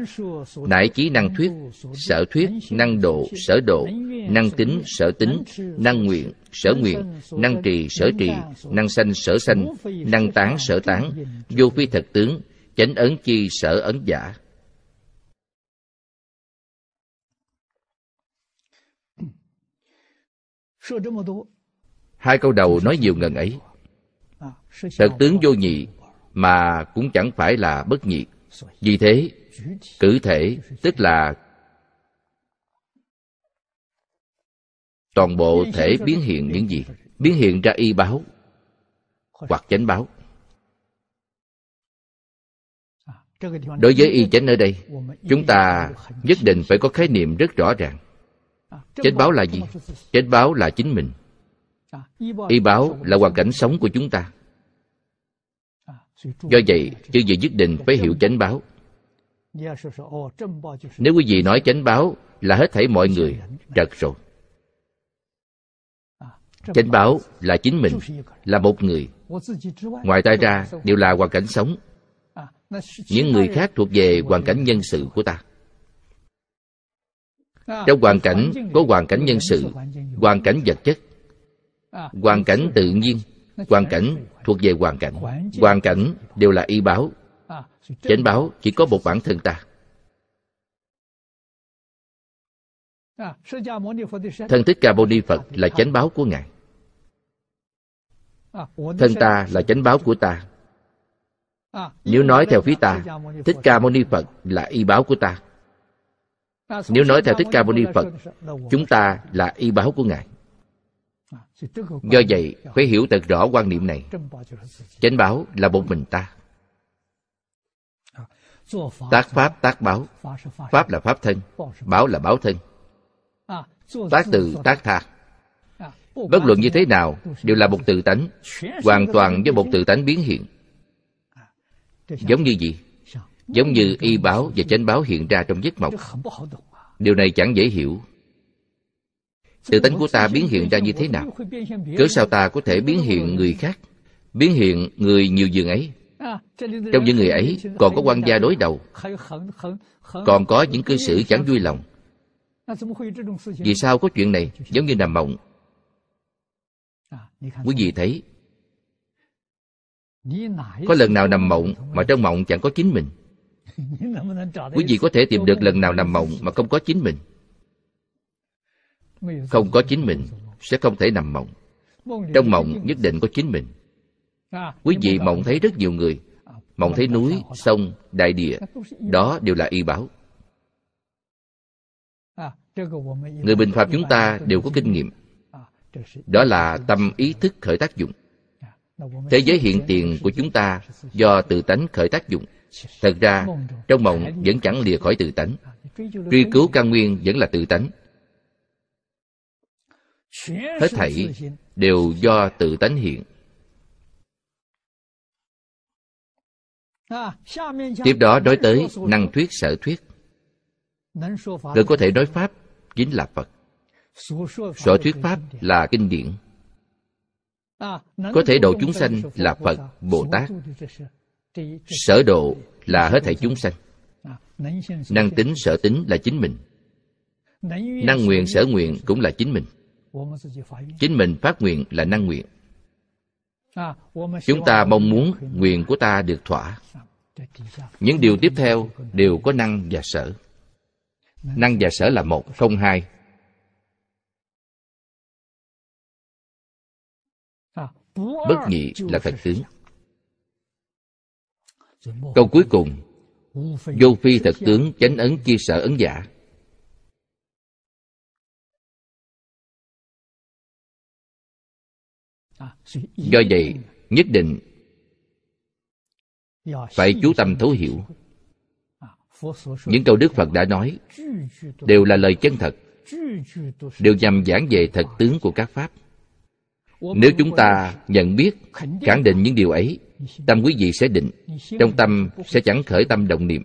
nãi chí năng thuyết sở thuyết năng độ sở độ năng tính sở tính năng nguyện sở nguyện năng trì sở trì năng sanh sở sanh năng tán sở tán vô phi thật tướng chánh ấn chi sở ấn giả hai câu đầu nói nhiều ngần ấy thật tướng vô nhị mà cũng chẳng phải là bất nhị vì thế cử thể tức là toàn bộ thể biến hiện những gì biến hiện ra y báo hoặc chánh báo đối với y chánh ở đây chúng ta nhất định phải có khái niệm rất rõ ràng chánh báo là gì chánh báo là chính mình y báo là hoàn cảnh sống của chúng ta do vậy chư vị nhất định phải hiểu chánh báo nếu quý vị nói chánh báo là hết thảy mọi người trật rồi chánh báo là chính mình là một người ngoài ta ra đều là hoàn cảnh sống những người khác thuộc về hoàn cảnh nhân sự của ta trong hoàn cảnh có hoàn cảnh nhân sự hoàn cảnh vật chất hoàn cảnh tự nhiên hoàn cảnh thuộc về hoàn cảnh hoàn cảnh đều là y báo chánh báo chỉ có một bản thân ta thân thích ca mâu ni phật là chánh báo của ngài thân ta là chánh báo của ta nếu nói theo phía ta thích ca mâu ni phật là y báo của ta nếu nói theo thích ca mâu ni phật chúng ta là y báo của ngài do vậy phải hiểu thật rõ quan niệm này chánh báo là một mình ta tác pháp tác báo pháp là pháp thân báo là báo thân tác từ tác tha bất luận như thế nào đều là một tự tánh hoàn toàn do một tự tánh biến hiện giống như gì giống như y báo và chánh báo hiện ra trong giấc mộng điều này chẳng dễ hiểu tự tánh của ta biến hiện ra như thế nào cớ sao ta có thể biến hiện người khác biến hiện người nhiều giường ấy trong những người ấy còn có quan gia đối đầu còn có những cư xử chẳng vui lòng vì sao có chuyện này giống như nằm mộng quý vị thấy có lần nào nằm mộng mà trong mộng chẳng có chính mình quý vị có thể tìm được lần nào nằm mộng mà không có chính mình không có chính mình sẽ không thể nằm mộng trong mộng nhất định có chính mình quý vị mộng thấy rất nhiều người mộng thấy núi sông đại địa đó đều là y bảo người bình phạm chúng ta đều có kinh nghiệm đó là tâm ý thức khởi tác dụng thế giới hiện tiền của chúng ta do tự tánh khởi tác dụng thật ra trong mộng vẫn chẳng lìa khỏi tự tánh truy cứu căn nguyên vẫn là tự tánh hết thảy đều do tự tánh hiện à, tiếp đó nói tới năng thuyết sở thuyết người có thể nói pháp chính là phật sở thuyết pháp là kinh điển à, có thể độ chúng sanh là phật bồ tát sở độ là hết thảy chúng sanh à, năng tính sở tính là chính mình năng nguyện sở nguyện cũng là chính mình chính mình phát nguyện là năng nguyện à, chúng ta mong muốn nguyện của ta được thỏa những điều tiếp theo đều có năng và sở năng và sở là một không hai à, bất nhị là thật tướng câu cuối cùng vô phi thật tướng chánh ấn chia sở ấn giả do vậy nhất định phải chú tâm thấu hiểu những câu đức phật đã nói đều là lời chân thật đều nhằm giảng về thật tướng của các pháp nếu chúng ta nhận biết khẳng định những điều ấy tâm quý vị sẽ định trong tâm sẽ chẳng khởi tâm động niệm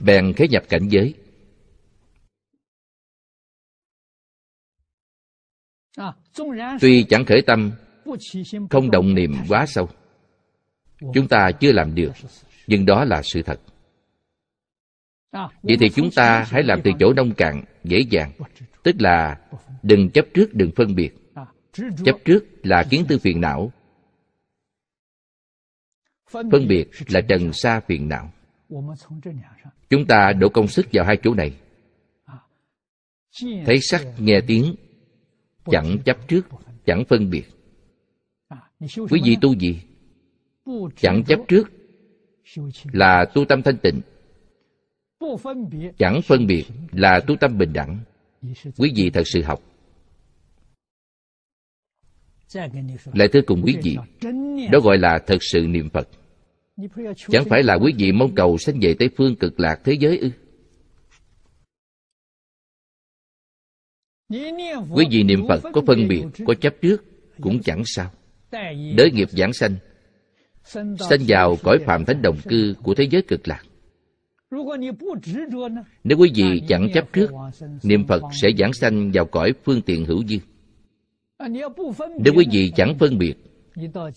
bèn khế nhập cảnh giới tuy chẳng khởi tâm không động niệm quá sâu chúng ta chưa làm được nhưng đó là sự thật vậy thì chúng ta hãy làm từ chỗ nông cạn dễ dàng tức là đừng chấp trước đừng phân biệt chấp trước là kiến tư phiền não phân biệt là trần xa phiền não chúng ta đổ công sức vào hai chỗ này thấy sắc nghe tiếng chẳng chấp trước chẳng phân biệt quý vị tu gì chẳng chấp trước là tu tâm thanh tịnh chẳng phân biệt là tu tâm bình đẳng quý vị thật sự học lại thưa cùng quý vị đó gọi là thật sự niệm phật chẳng phải là quý vị mong cầu sanh về tây phương cực lạc thế giới ư quý vị niệm phật có phân biệt có chấp trước cũng chẳng sao đới nghiệp giảng sanh sanh vào cõi phạm thánh đồng cư của thế giới cực lạc nếu quý vị chẳng chấp trước niệm phật sẽ giảng sanh vào cõi phương tiện hữu duyên nếu quý vị chẳng phân biệt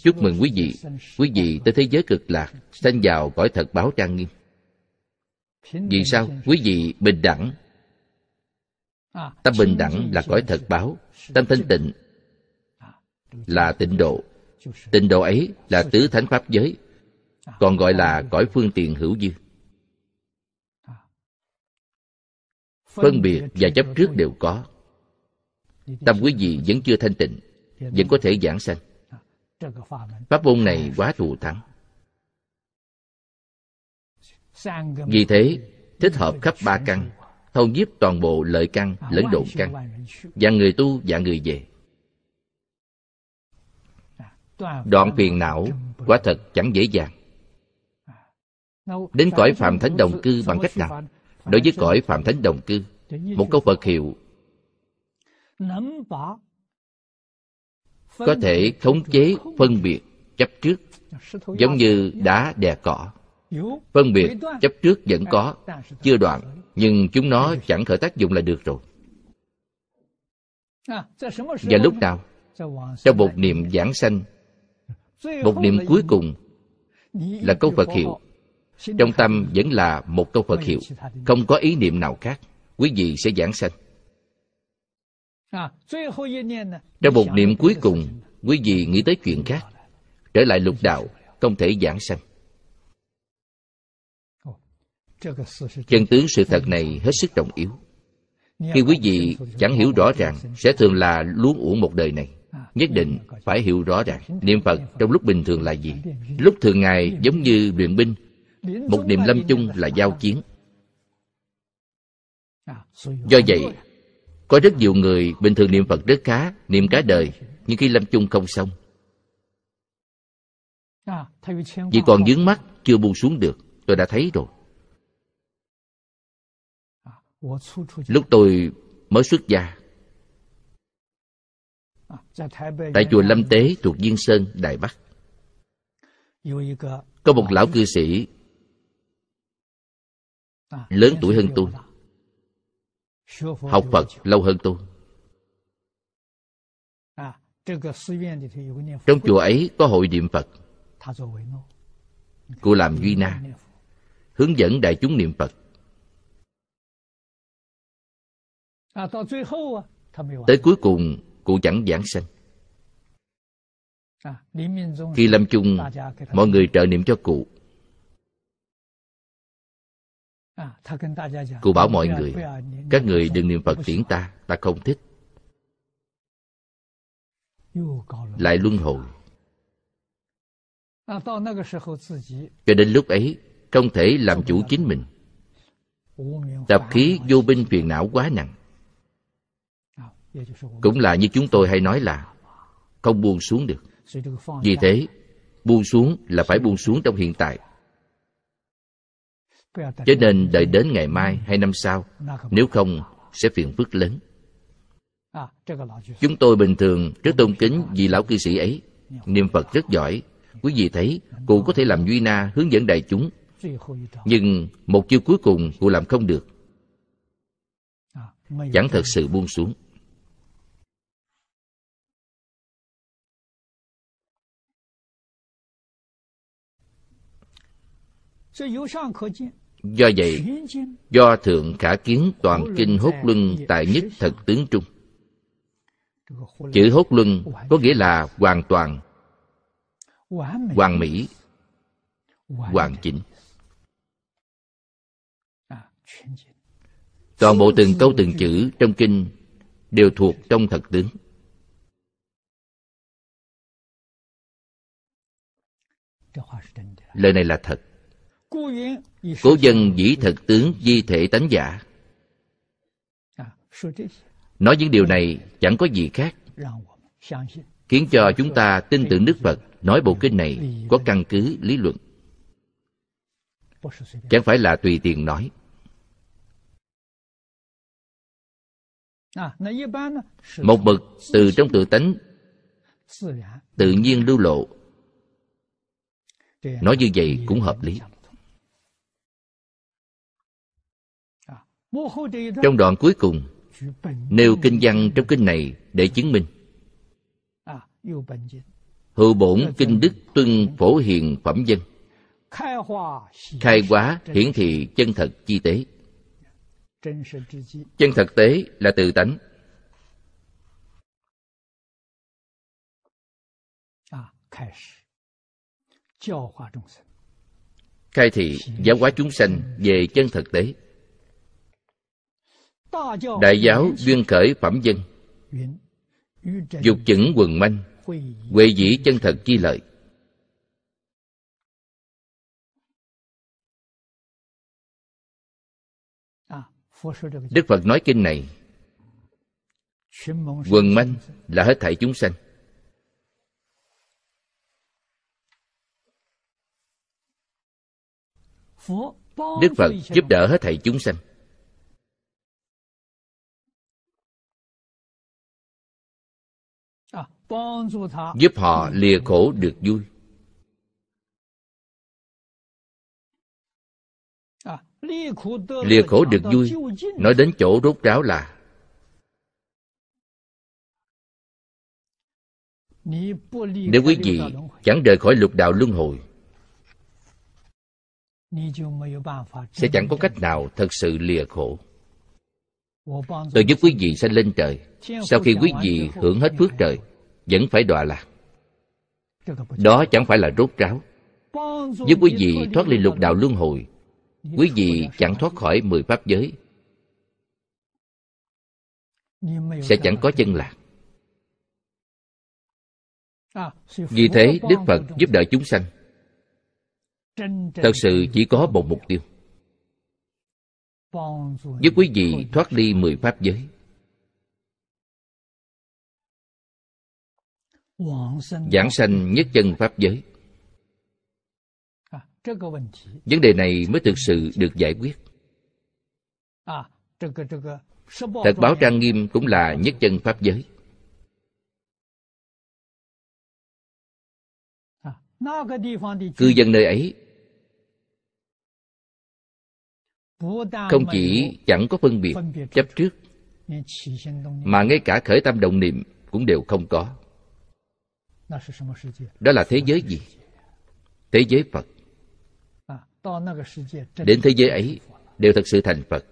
chúc mừng quý vị quý vị tới thế giới cực lạc sanh vào cõi thật báo trang nghiêm vì sao quý vị bình đẳng tâm bình đẳng là cõi thật báo tâm thanh tịnh là tịnh độ tịnh độ ấy là tứ thánh pháp giới còn gọi là cõi phương tiện hữu dư phân biệt và chấp trước đều có tâm quý vị vẫn chưa thanh tịnh vẫn có thể giảng sanh pháp môn này quá thù thắng vì thế thích hợp khắp ba căn thâu nhiếp toàn bộ lợi căn à, lẫn độn căn và người tu và người về à, đoạn phiền não quả thật chẳng dễ dàng à, đến cõi phạm thánh đồng cư bằng cách nào đối với cõi phạm thánh đồng cư một câu phật hiệu có thể khống chế phân biệt chấp trước giống như đá đè cỏ phân biệt chấp trước vẫn có chưa đoạn nhưng chúng nó chẳng khởi tác dụng là được rồi à, và lúc nào trong một niệm giảng sanh một niệm cuối cùng là câu phật hiệu trong tâm vẫn là một câu phật hiệu không có ý niệm nào khác quý vị sẽ giảng sanh à, trong một niệm cuối cùng quý vị nghĩ tới chuyện khác trở lại lục đạo không thể giảng sanh chân tướng sự thật này hết sức trọng yếu khi quý vị chẳng hiểu rõ ràng sẽ thường là luống uổng một đời này nhất định phải hiểu rõ ràng niệm phật trong lúc bình thường là gì lúc thường ngày giống như luyện binh một niệm lâm chung là giao chiến do vậy có rất nhiều người bình thường niệm phật rất khá niệm cả đời nhưng khi lâm chung không xong vì còn dướng mắt chưa buông xuống được tôi đã thấy rồi lúc tôi mới xuất gia à, tại chùa lâm tế thuộc diên sơn đài bắc có một lão cư sĩ à, lớn tuổi hơn tôi học phật lâu hơn tôi à, trong chùa ấy có hội niệm phật cô làm duy na hướng dẫn đại chúng niệm phật À, à? à? Tới cuối cùng, cụ chẳng giảng sanh. Khi lâm chung, mọi người trợ niệm cho cụ. Cụ bảo mọi người, các người đừng niệm Phật tiễn ta, ta không thích. Lại luân hồi. Cho đến lúc ấy, không thể làm chủ chính mình. Tập khí vô binh phiền não quá nặng cũng là như chúng tôi hay nói là không buông xuống được vì thế buông xuống là phải buông xuống trong hiện tại cho nên đợi đến ngày mai hay năm sau nếu không sẽ phiền phức lớn chúng tôi bình thường rất tôn kính vì lão cư sĩ ấy niệm phật rất giỏi quý vị thấy cụ có thể làm duy na hướng dẫn đại chúng nhưng một chiêu cuối cùng cụ làm không được chẳng thật sự buông xuống Do vậy, do Thượng Khả Kiến Toàn Kinh Hốt Luân tại Nhất Thật Tướng Trung. Chữ Hốt Luân có nghĩa là hoàn toàn, hoàn mỹ, hoàn chỉnh. À, toàn bộ từng câu từng chữ trong kinh đều thuộc trong thật tướng. Lời này là thật. Cố dân dĩ thực tướng di thể tánh giả Nói những điều này chẳng có gì khác Khiến cho chúng ta tin tưởng Đức Phật Nói bộ kinh này có căn cứ lý luận Chẳng phải là tùy tiện nói Một bậc từ trong tự tánh Tự nhiên lưu lộ Nói như vậy cũng hợp lý trong đoạn cuối cùng nêu kinh văn trong kinh này để chứng minh à, hữu bổn kinh đức tuân phổ hiền phẩm dân khai hóa hiển thị chân thật chi tế chân thật tế là tự tánh à, khai thị giáo hóa chúng sanh về chân thực tế đại giáo duyên khởi phẩm dân dục chứng quần manh huệ dĩ chân thật chi lợi đức phật nói kinh này quần manh là hết thảy chúng sanh đức phật giúp đỡ hết thảy chúng sanh giúp họ lìa khổ được vui à, lìa khổ được vui nói đến chỗ rốt ráo là nếu quý vị chẳng rời khỏi lục đạo luân hồi sẽ chẳng có cách nào thật sự lìa khổ tôi giúp quý vị sẽ lên trời sau khi quý vị hưởng hết phước trời vẫn phải đọa lạc đó chẳng phải là rốt ráo giúp quý vị thoát ly lục đạo luân hồi quý vị chẳng thoát khỏi mười pháp giới sẽ chẳng có chân lạc vì thế đức phật giúp đỡ chúng sanh thật sự chỉ có một mục tiêu giúp quý vị thoát ly mười pháp giới giảng sanh nhất chân pháp giới vấn đề này mới thực sự được giải quyết thật báo trang nghiêm cũng là nhất chân pháp giới cư dân nơi ấy không chỉ chẳng có phân biệt chấp trước mà ngay cả khởi tâm động niệm cũng đều không có đó là thế giới gì? Thế giới Phật. Đến thế giới ấy đều thật sự thành Phật.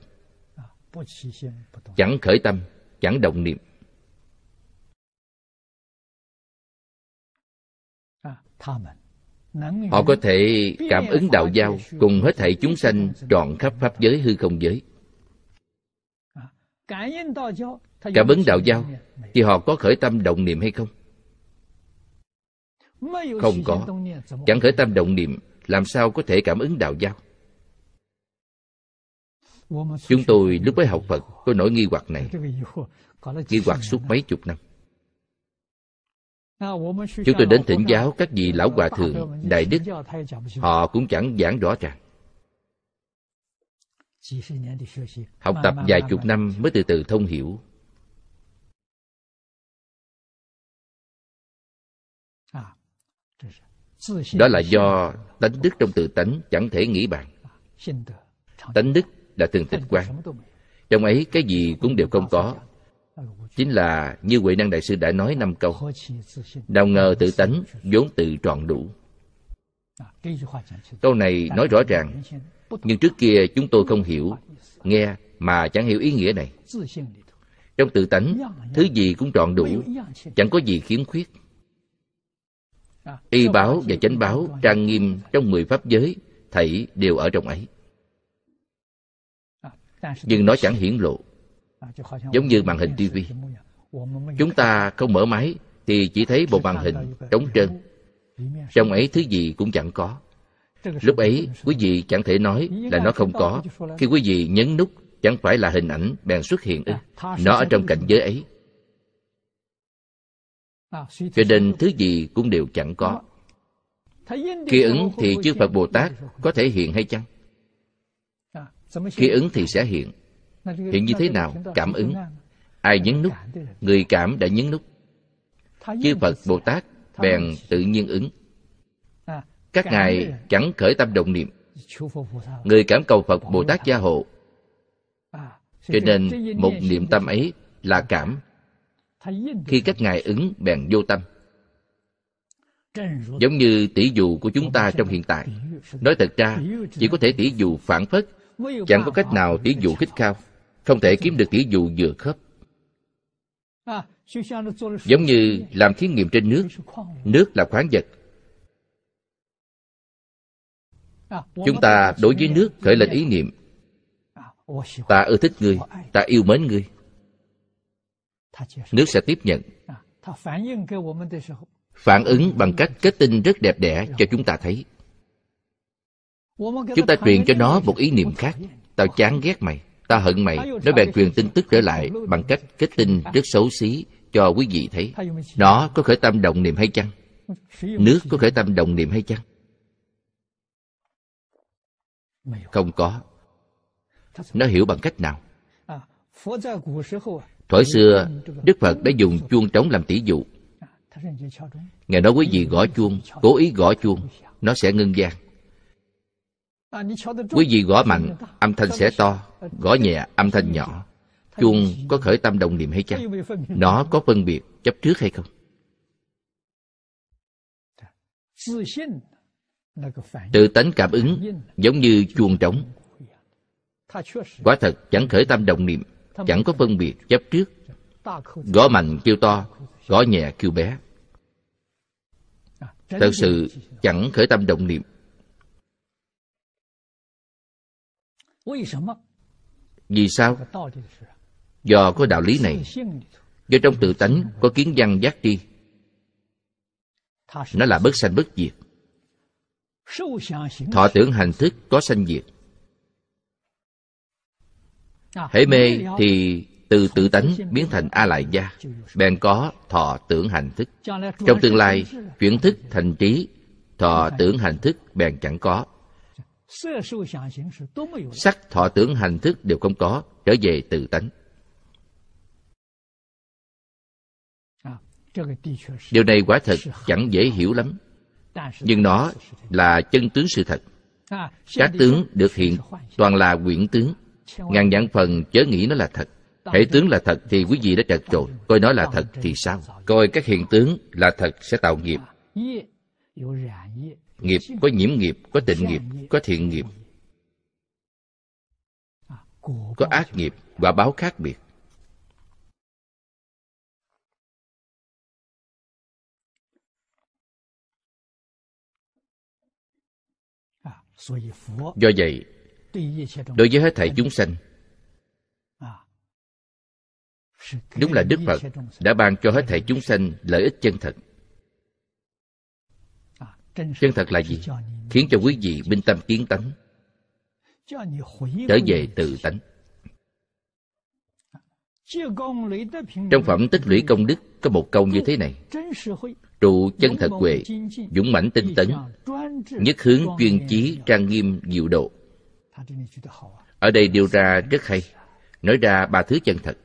Chẳng khởi tâm, chẳng động niệm. Họ có thể cảm ứng đạo giao cùng hết thảy chúng sanh trọn khắp pháp giới hư không giới. Cảm ứng đạo giao thì họ có khởi tâm động niệm hay không? Không có. Chẳng khởi tâm động niệm, làm sao có thể cảm ứng đạo giáo? Chúng tôi lúc mới học Phật, có nỗi nghi hoặc này. Nghi hoặc suốt mấy chục năm. Chúng tôi đến thỉnh giáo các vị lão hòa thượng, đại đức, họ cũng chẳng giảng rõ ràng. Học tập vài chục năm mới từ từ thông hiểu. đó là do tánh đức trong tự tánh chẳng thể nghĩ bàn tánh đức là thường tịch quan trong ấy cái gì cũng đều không có chính là như huệ năng đại sư đã nói năm câu nào ngờ tự tánh vốn tự trọn đủ câu này nói rõ ràng nhưng trước kia chúng tôi không hiểu nghe mà chẳng hiểu ý nghĩa này trong tự tánh thứ gì cũng trọn đủ chẳng có gì khiếm khuyết y báo và chánh báo trang nghiêm trong mười pháp giới thảy đều ở trong ấy nhưng nó chẳng hiển lộ giống như màn hình tivi chúng ta không mở máy thì chỉ thấy một màn hình trống trơn trong ấy thứ gì cũng chẳng có lúc ấy quý vị chẳng thể nói là nó không có khi quý vị nhấn nút chẳng phải là hình ảnh bèn xuất hiện ư nó ở trong cảnh giới ấy cho nên thứ gì cũng đều chẳng có khi ứng thì chư phật bồ tát có thể hiện hay chăng khi ứng thì sẽ hiện hiện như thế nào cảm ứng ai nhấn nút người cảm đã nhấn nút chư phật bồ tát bèn tự nhiên ứng các ngài chẳng khởi tâm động niệm người cảm cầu phật bồ tát gia hộ cho nên một niệm tâm ấy là cảm khi các ngài ứng bèn vô tâm giống như tỷ dụ của chúng ta trong hiện tại nói thật ra chỉ có thể tỷ dụ phản phất chẳng có cách nào tỷ dụ khích cao, không thể kiếm được tỷ dụ vừa khớp à, giống như làm thí nghiệm trên nước nước là khoáng vật à, chúng ta đối với nước khởi lên ý niệm à, ta ưa thích ngươi ta yêu mến ngươi nước sẽ tiếp nhận phản ứng bằng cách kết tinh rất đẹp đẽ cho chúng ta thấy chúng ta truyền cho nó một ý niệm khác tao chán ghét mày ta hận mày nó bèn truyền tin tức trở lại bằng cách kết tinh à. rất xấu xí cho quý vị thấy nó có khởi tâm động niệm hay chăng nước có khởi tâm động niệm hay chăng không có nó hiểu bằng cách nào à, Thổi xưa, Đức Phật đã dùng chuông trống làm tỷ dụ. Ngài nói quý vị gõ chuông, cố ý gõ chuông, nó sẽ ngưng gian. Quý vị gõ mạnh, âm thanh sẽ to, gõ nhẹ, âm thanh nhỏ. Chuông có khởi tâm đồng niệm hay chăng? Nó có phân biệt chấp trước hay không? Tự tánh cảm ứng giống như chuông trống. Quả thật chẳng khởi tâm đồng niệm chẳng có phân biệt chấp trước gõ mạnh kêu to gõ nhẹ kêu bé à, thật sự chẳng khởi tâm động niệm vì sao do có đạo lý này do trong tự tánh có kiến văn giác tri nó là bất sanh bất diệt thọ tưởng hành thức có sanh diệt À, hễ mê thì từ tự tánh biến thành a lại gia bèn có thọ tưởng hành thức trong tương lai chuyển thức thành trí thọ tưởng hành thức bèn chẳng có sắc thọ tưởng hành thức đều không có trở về tự tánh điều này quả thật chẳng dễ hiểu lắm nhưng nó là chân tướng sự thật à, các tướng được hiện toàn là quyển tướng ngàn dạng phần chớ nghĩ nó là thật hệ tướng là thật thì quý vị đã trật trội coi nó là thật thì sao coi các hiện tướng là thật sẽ tạo nghiệp nghiệp có nhiễm nghiệp có tịnh nghiệp có thiện nghiệp có ác nghiệp và báo khác biệt do vậy đối với hết thảy chúng sanh à. đúng là đức phật đã ban cho hết thảy chúng sanh lợi ích chân thật à, chân thật là gì khiến cho quý vị minh tâm kiến tánh trở về tự tánh trong phẩm tích lũy công đức có một câu như thế này trụ chân thật huệ dũng mãnh tinh tấn nhất hướng chuyên chí trang nghiêm diệu độ ở đây điều ra rất hay nói ra ba thứ chân thật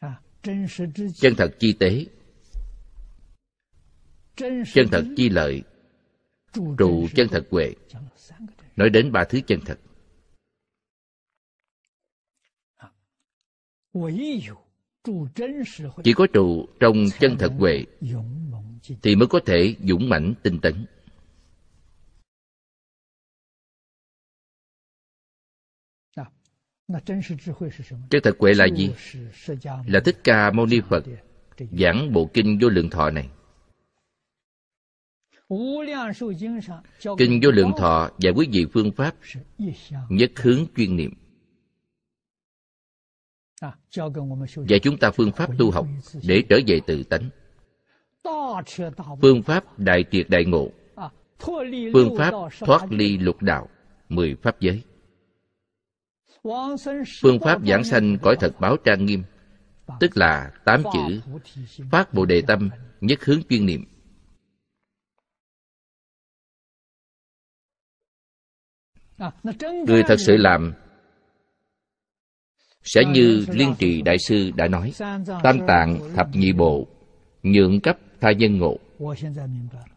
à, chân thật chi tế chân thật chi lợi trụ chân thật huệ nói đến ba thứ chân thật à, chỉ có trụ trong chân thật huệ thì mới có thể dũng mãnh tinh tấn Cái thật huệ là gì? Là Thích Ca Mâu Ni Phật giảng bộ kinh vô lượng thọ này. Kinh vô lượng thọ và quý vị phương pháp nhất hướng chuyên niệm. Và chúng ta phương pháp tu học để trở về tự tánh. Phương pháp đại triệt đại ngộ. À, phương pháp thoát ly lục đạo, mười pháp giới. Phương pháp giảng sanh cõi thật báo trang nghiêm, tức là tám chữ phát bồ đề tâm nhất hướng chuyên niệm. Người thật sự làm sẽ như Liên Trì Đại Sư đã nói, tam tạng thập nhị bộ, nhượng cấp tha nhân ngộ.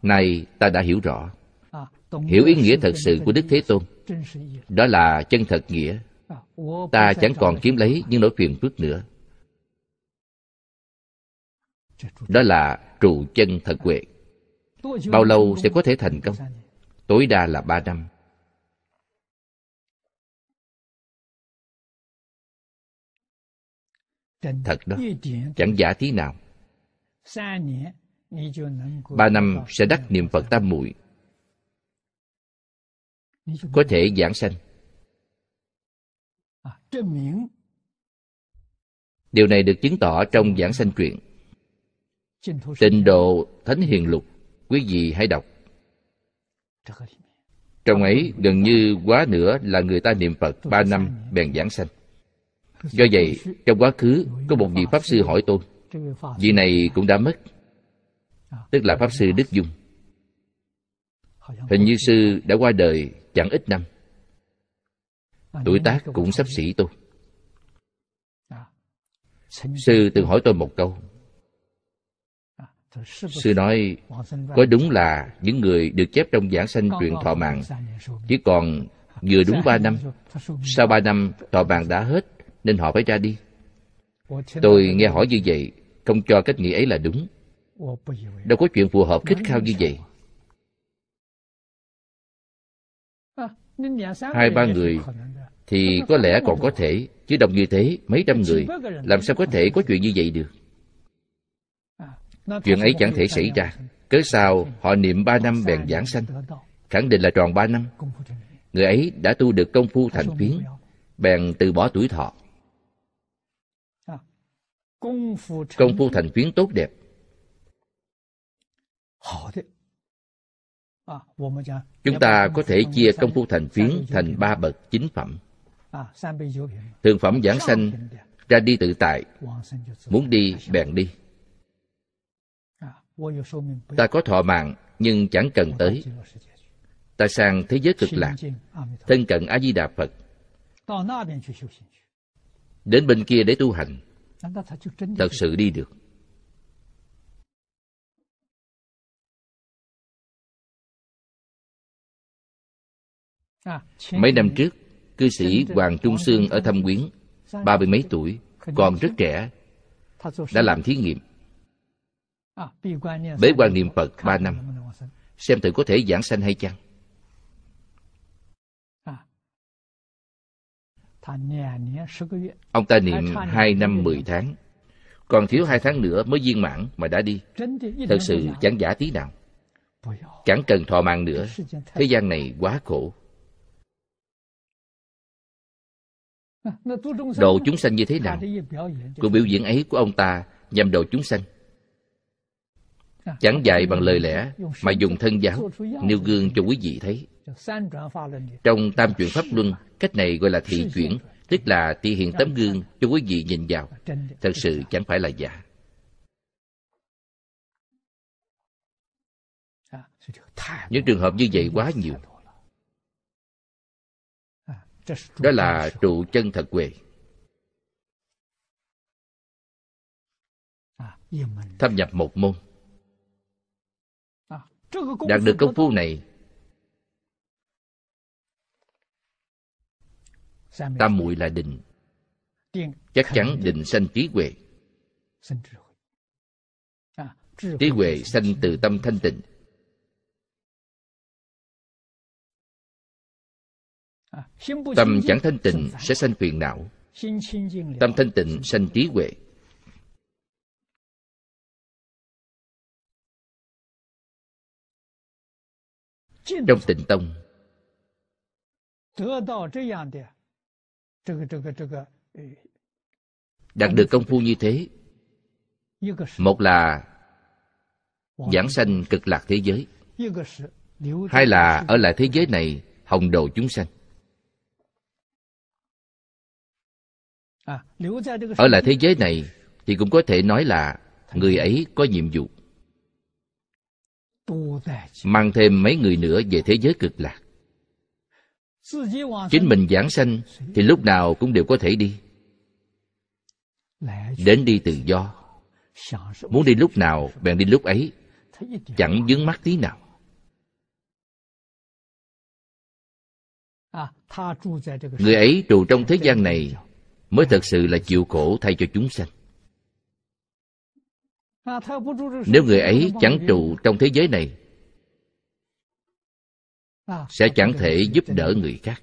Này ta đã hiểu rõ, hiểu ý nghĩa thật sự của Đức Thế Tôn. Đó là chân thật nghĩa, ta chẳng còn chiếm lấy những nỗi phiền phức nữa đó là trụ chân thật huệ bao lâu sẽ có thể thành công tối đa là ba năm thật đó chẳng giả tí nào ba năm sẽ đắc niệm phật tam muội có thể giảng sanh Điều này được chứng tỏ trong giảng sanh truyện. Tịnh độ Thánh Hiền Lục, quý vị hãy đọc. Trong ấy gần như quá nữa là người ta niệm Phật ba năm bèn giảng sanh. Do vậy, trong quá khứ có một vị Pháp Sư hỏi tôi, vị này cũng đã mất, à, tức là Pháp Sư Đức Dung. Hình như sư đã qua đời chẳng ít năm tuổi tác cũng sắp xỉ tôi à, sư từng hỏi tôi một câu à, sư nói có đúng là những người được chép trong giảng sanh truyền thọ mạng chỉ còn vừa đúng ba năm sau ba năm thọ mạng đã hết nên họ phải ra đi tôi nghe hỏi như vậy không cho cách nghĩ ấy là đúng đâu có chuyện phù hợp khích khao như vậy hai ba người thì có lẽ còn có thể chứ đông như thế mấy trăm người làm sao có thể có chuyện như vậy được à, chuyện ấy chẳng thể xảy ra cớ sao họ niệm ba năm bèn giảng sanh khẳng định là tròn ba năm người ấy đã tu được công phu thành phiến bèn từ bỏ tuổi thọ à, công phu thành phiến tốt đẹp À, Chúng ta có thể chia công phu thành phiến thành ba bậc chính phẩm. À, Thường phẩm giảng sanh ra đi tự tại, muốn đi bèn đi. À, ta có thọ mạng nhưng chẳng cần tới. Ta sang thế giới cực lạc, thân cận A-di-đà Phật. Đến bên kia để tu hành, thật sự đi được. À, mấy năm trước, cư sĩ Hoàng Trung Sương ở Thâm Quyến, ba mươi mấy tuổi, còn rất trẻ, đã làm thí nghiệm. Bế à, quan niệm Phật ba năm, xem thử có thể giảng sanh hay chăng. À. Ông ta niệm hai năm mười tháng, còn thiếu hai tháng nữa mới viên mãn mà đã đi. Thật sự chẳng giả tí nào. Chẳng cần thọ mạng nữa, thế gian này quá khổ. độ chúng sanh như thế nào cuộc biểu diễn ấy của ông ta nhằm độ chúng sanh à, chẳng dạy bằng lời lẽ mà dùng thân giáo nêu gương cho quý vị thấy trong tam chuyển pháp luân cách này gọi là thị chuyển tức là thị hiện tấm gương cho quý vị nhìn vào thật sự chẳng phải là giả à, những trường hợp như vậy quá nhiều đó là trụ chân thật huệ à, thâm nhập một môn à, đạt được công phu này tam muội là định chắc chắn định sanh trí huệ trí huệ à, sanh từ tâm thanh tịnh tâm chẳng thanh tịnh sẽ sanh phiền não tâm thanh tịnh sanh trí huệ trong tịnh tông đạt được công phu như thế một là giảng sanh cực lạc thế giới hai là ở lại thế giới này hồng độ chúng sanh À, ở lại thế giới này thì cũng có thể nói là người ấy có nhiệm vụ mang thêm mấy người nữa về thế giới cực lạc chính mình giảng sanh thì lúc nào cũng đều có thể đi đến đi tự do muốn đi lúc nào bèn đi lúc ấy chẳng dướng mắt tí nào à, người ấy trụ trong thế gian này mới thật sự là chịu khổ thay cho chúng sanh nếu người ấy chẳng trụ trong thế giới này sẽ chẳng thể giúp đỡ người khác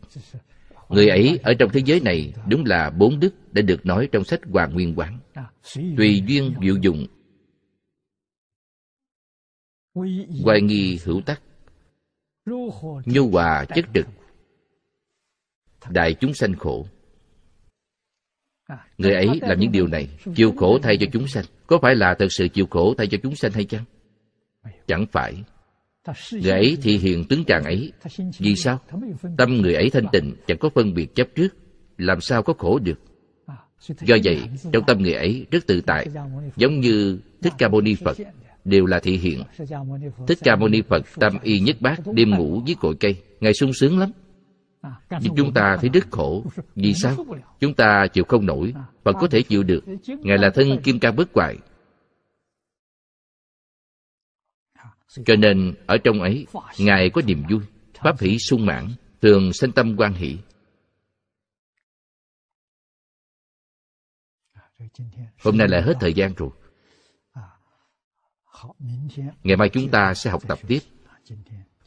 người ấy ở trong thế giới này đúng là bốn đức đã được nói trong sách hoàng nguyên quán tùy duyên diệu dụng hoài nghi hữu tắc nhu hòa chất trực đại chúng sanh khổ Người ấy làm những điều này chịu khổ thay cho chúng sanh. Có phải là thật sự chịu khổ thay cho chúng sanh hay chăng? Chẳng phải. Người ấy thì hiện tướng trạng ấy. Vì sao? Tâm người ấy thanh tịnh, chẳng có phân biệt chấp trước. Làm sao có khổ được? Do vậy, trong tâm người ấy rất tự tại, giống như Thích Ca Mâu Ni Phật đều là thị hiện. Thích Ca Mâu Ni Phật tâm y nhất bác đêm ngủ dưới cội cây, ngài sung sướng lắm. À, nhưng chúng ta thấy rất khổ vì sao chúng ta chịu không nổi à, và có thể chịu được ngài là thân kim ca bất hoại à, cho nên ở trong ấy ngài có niềm vui pháp hỷ sung mãn thường sanh tâm quan hỷ hôm nay là hết thời gian rồi ngày mai chúng ta sẽ học tập tiếp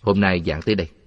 hôm nay giảng tới đây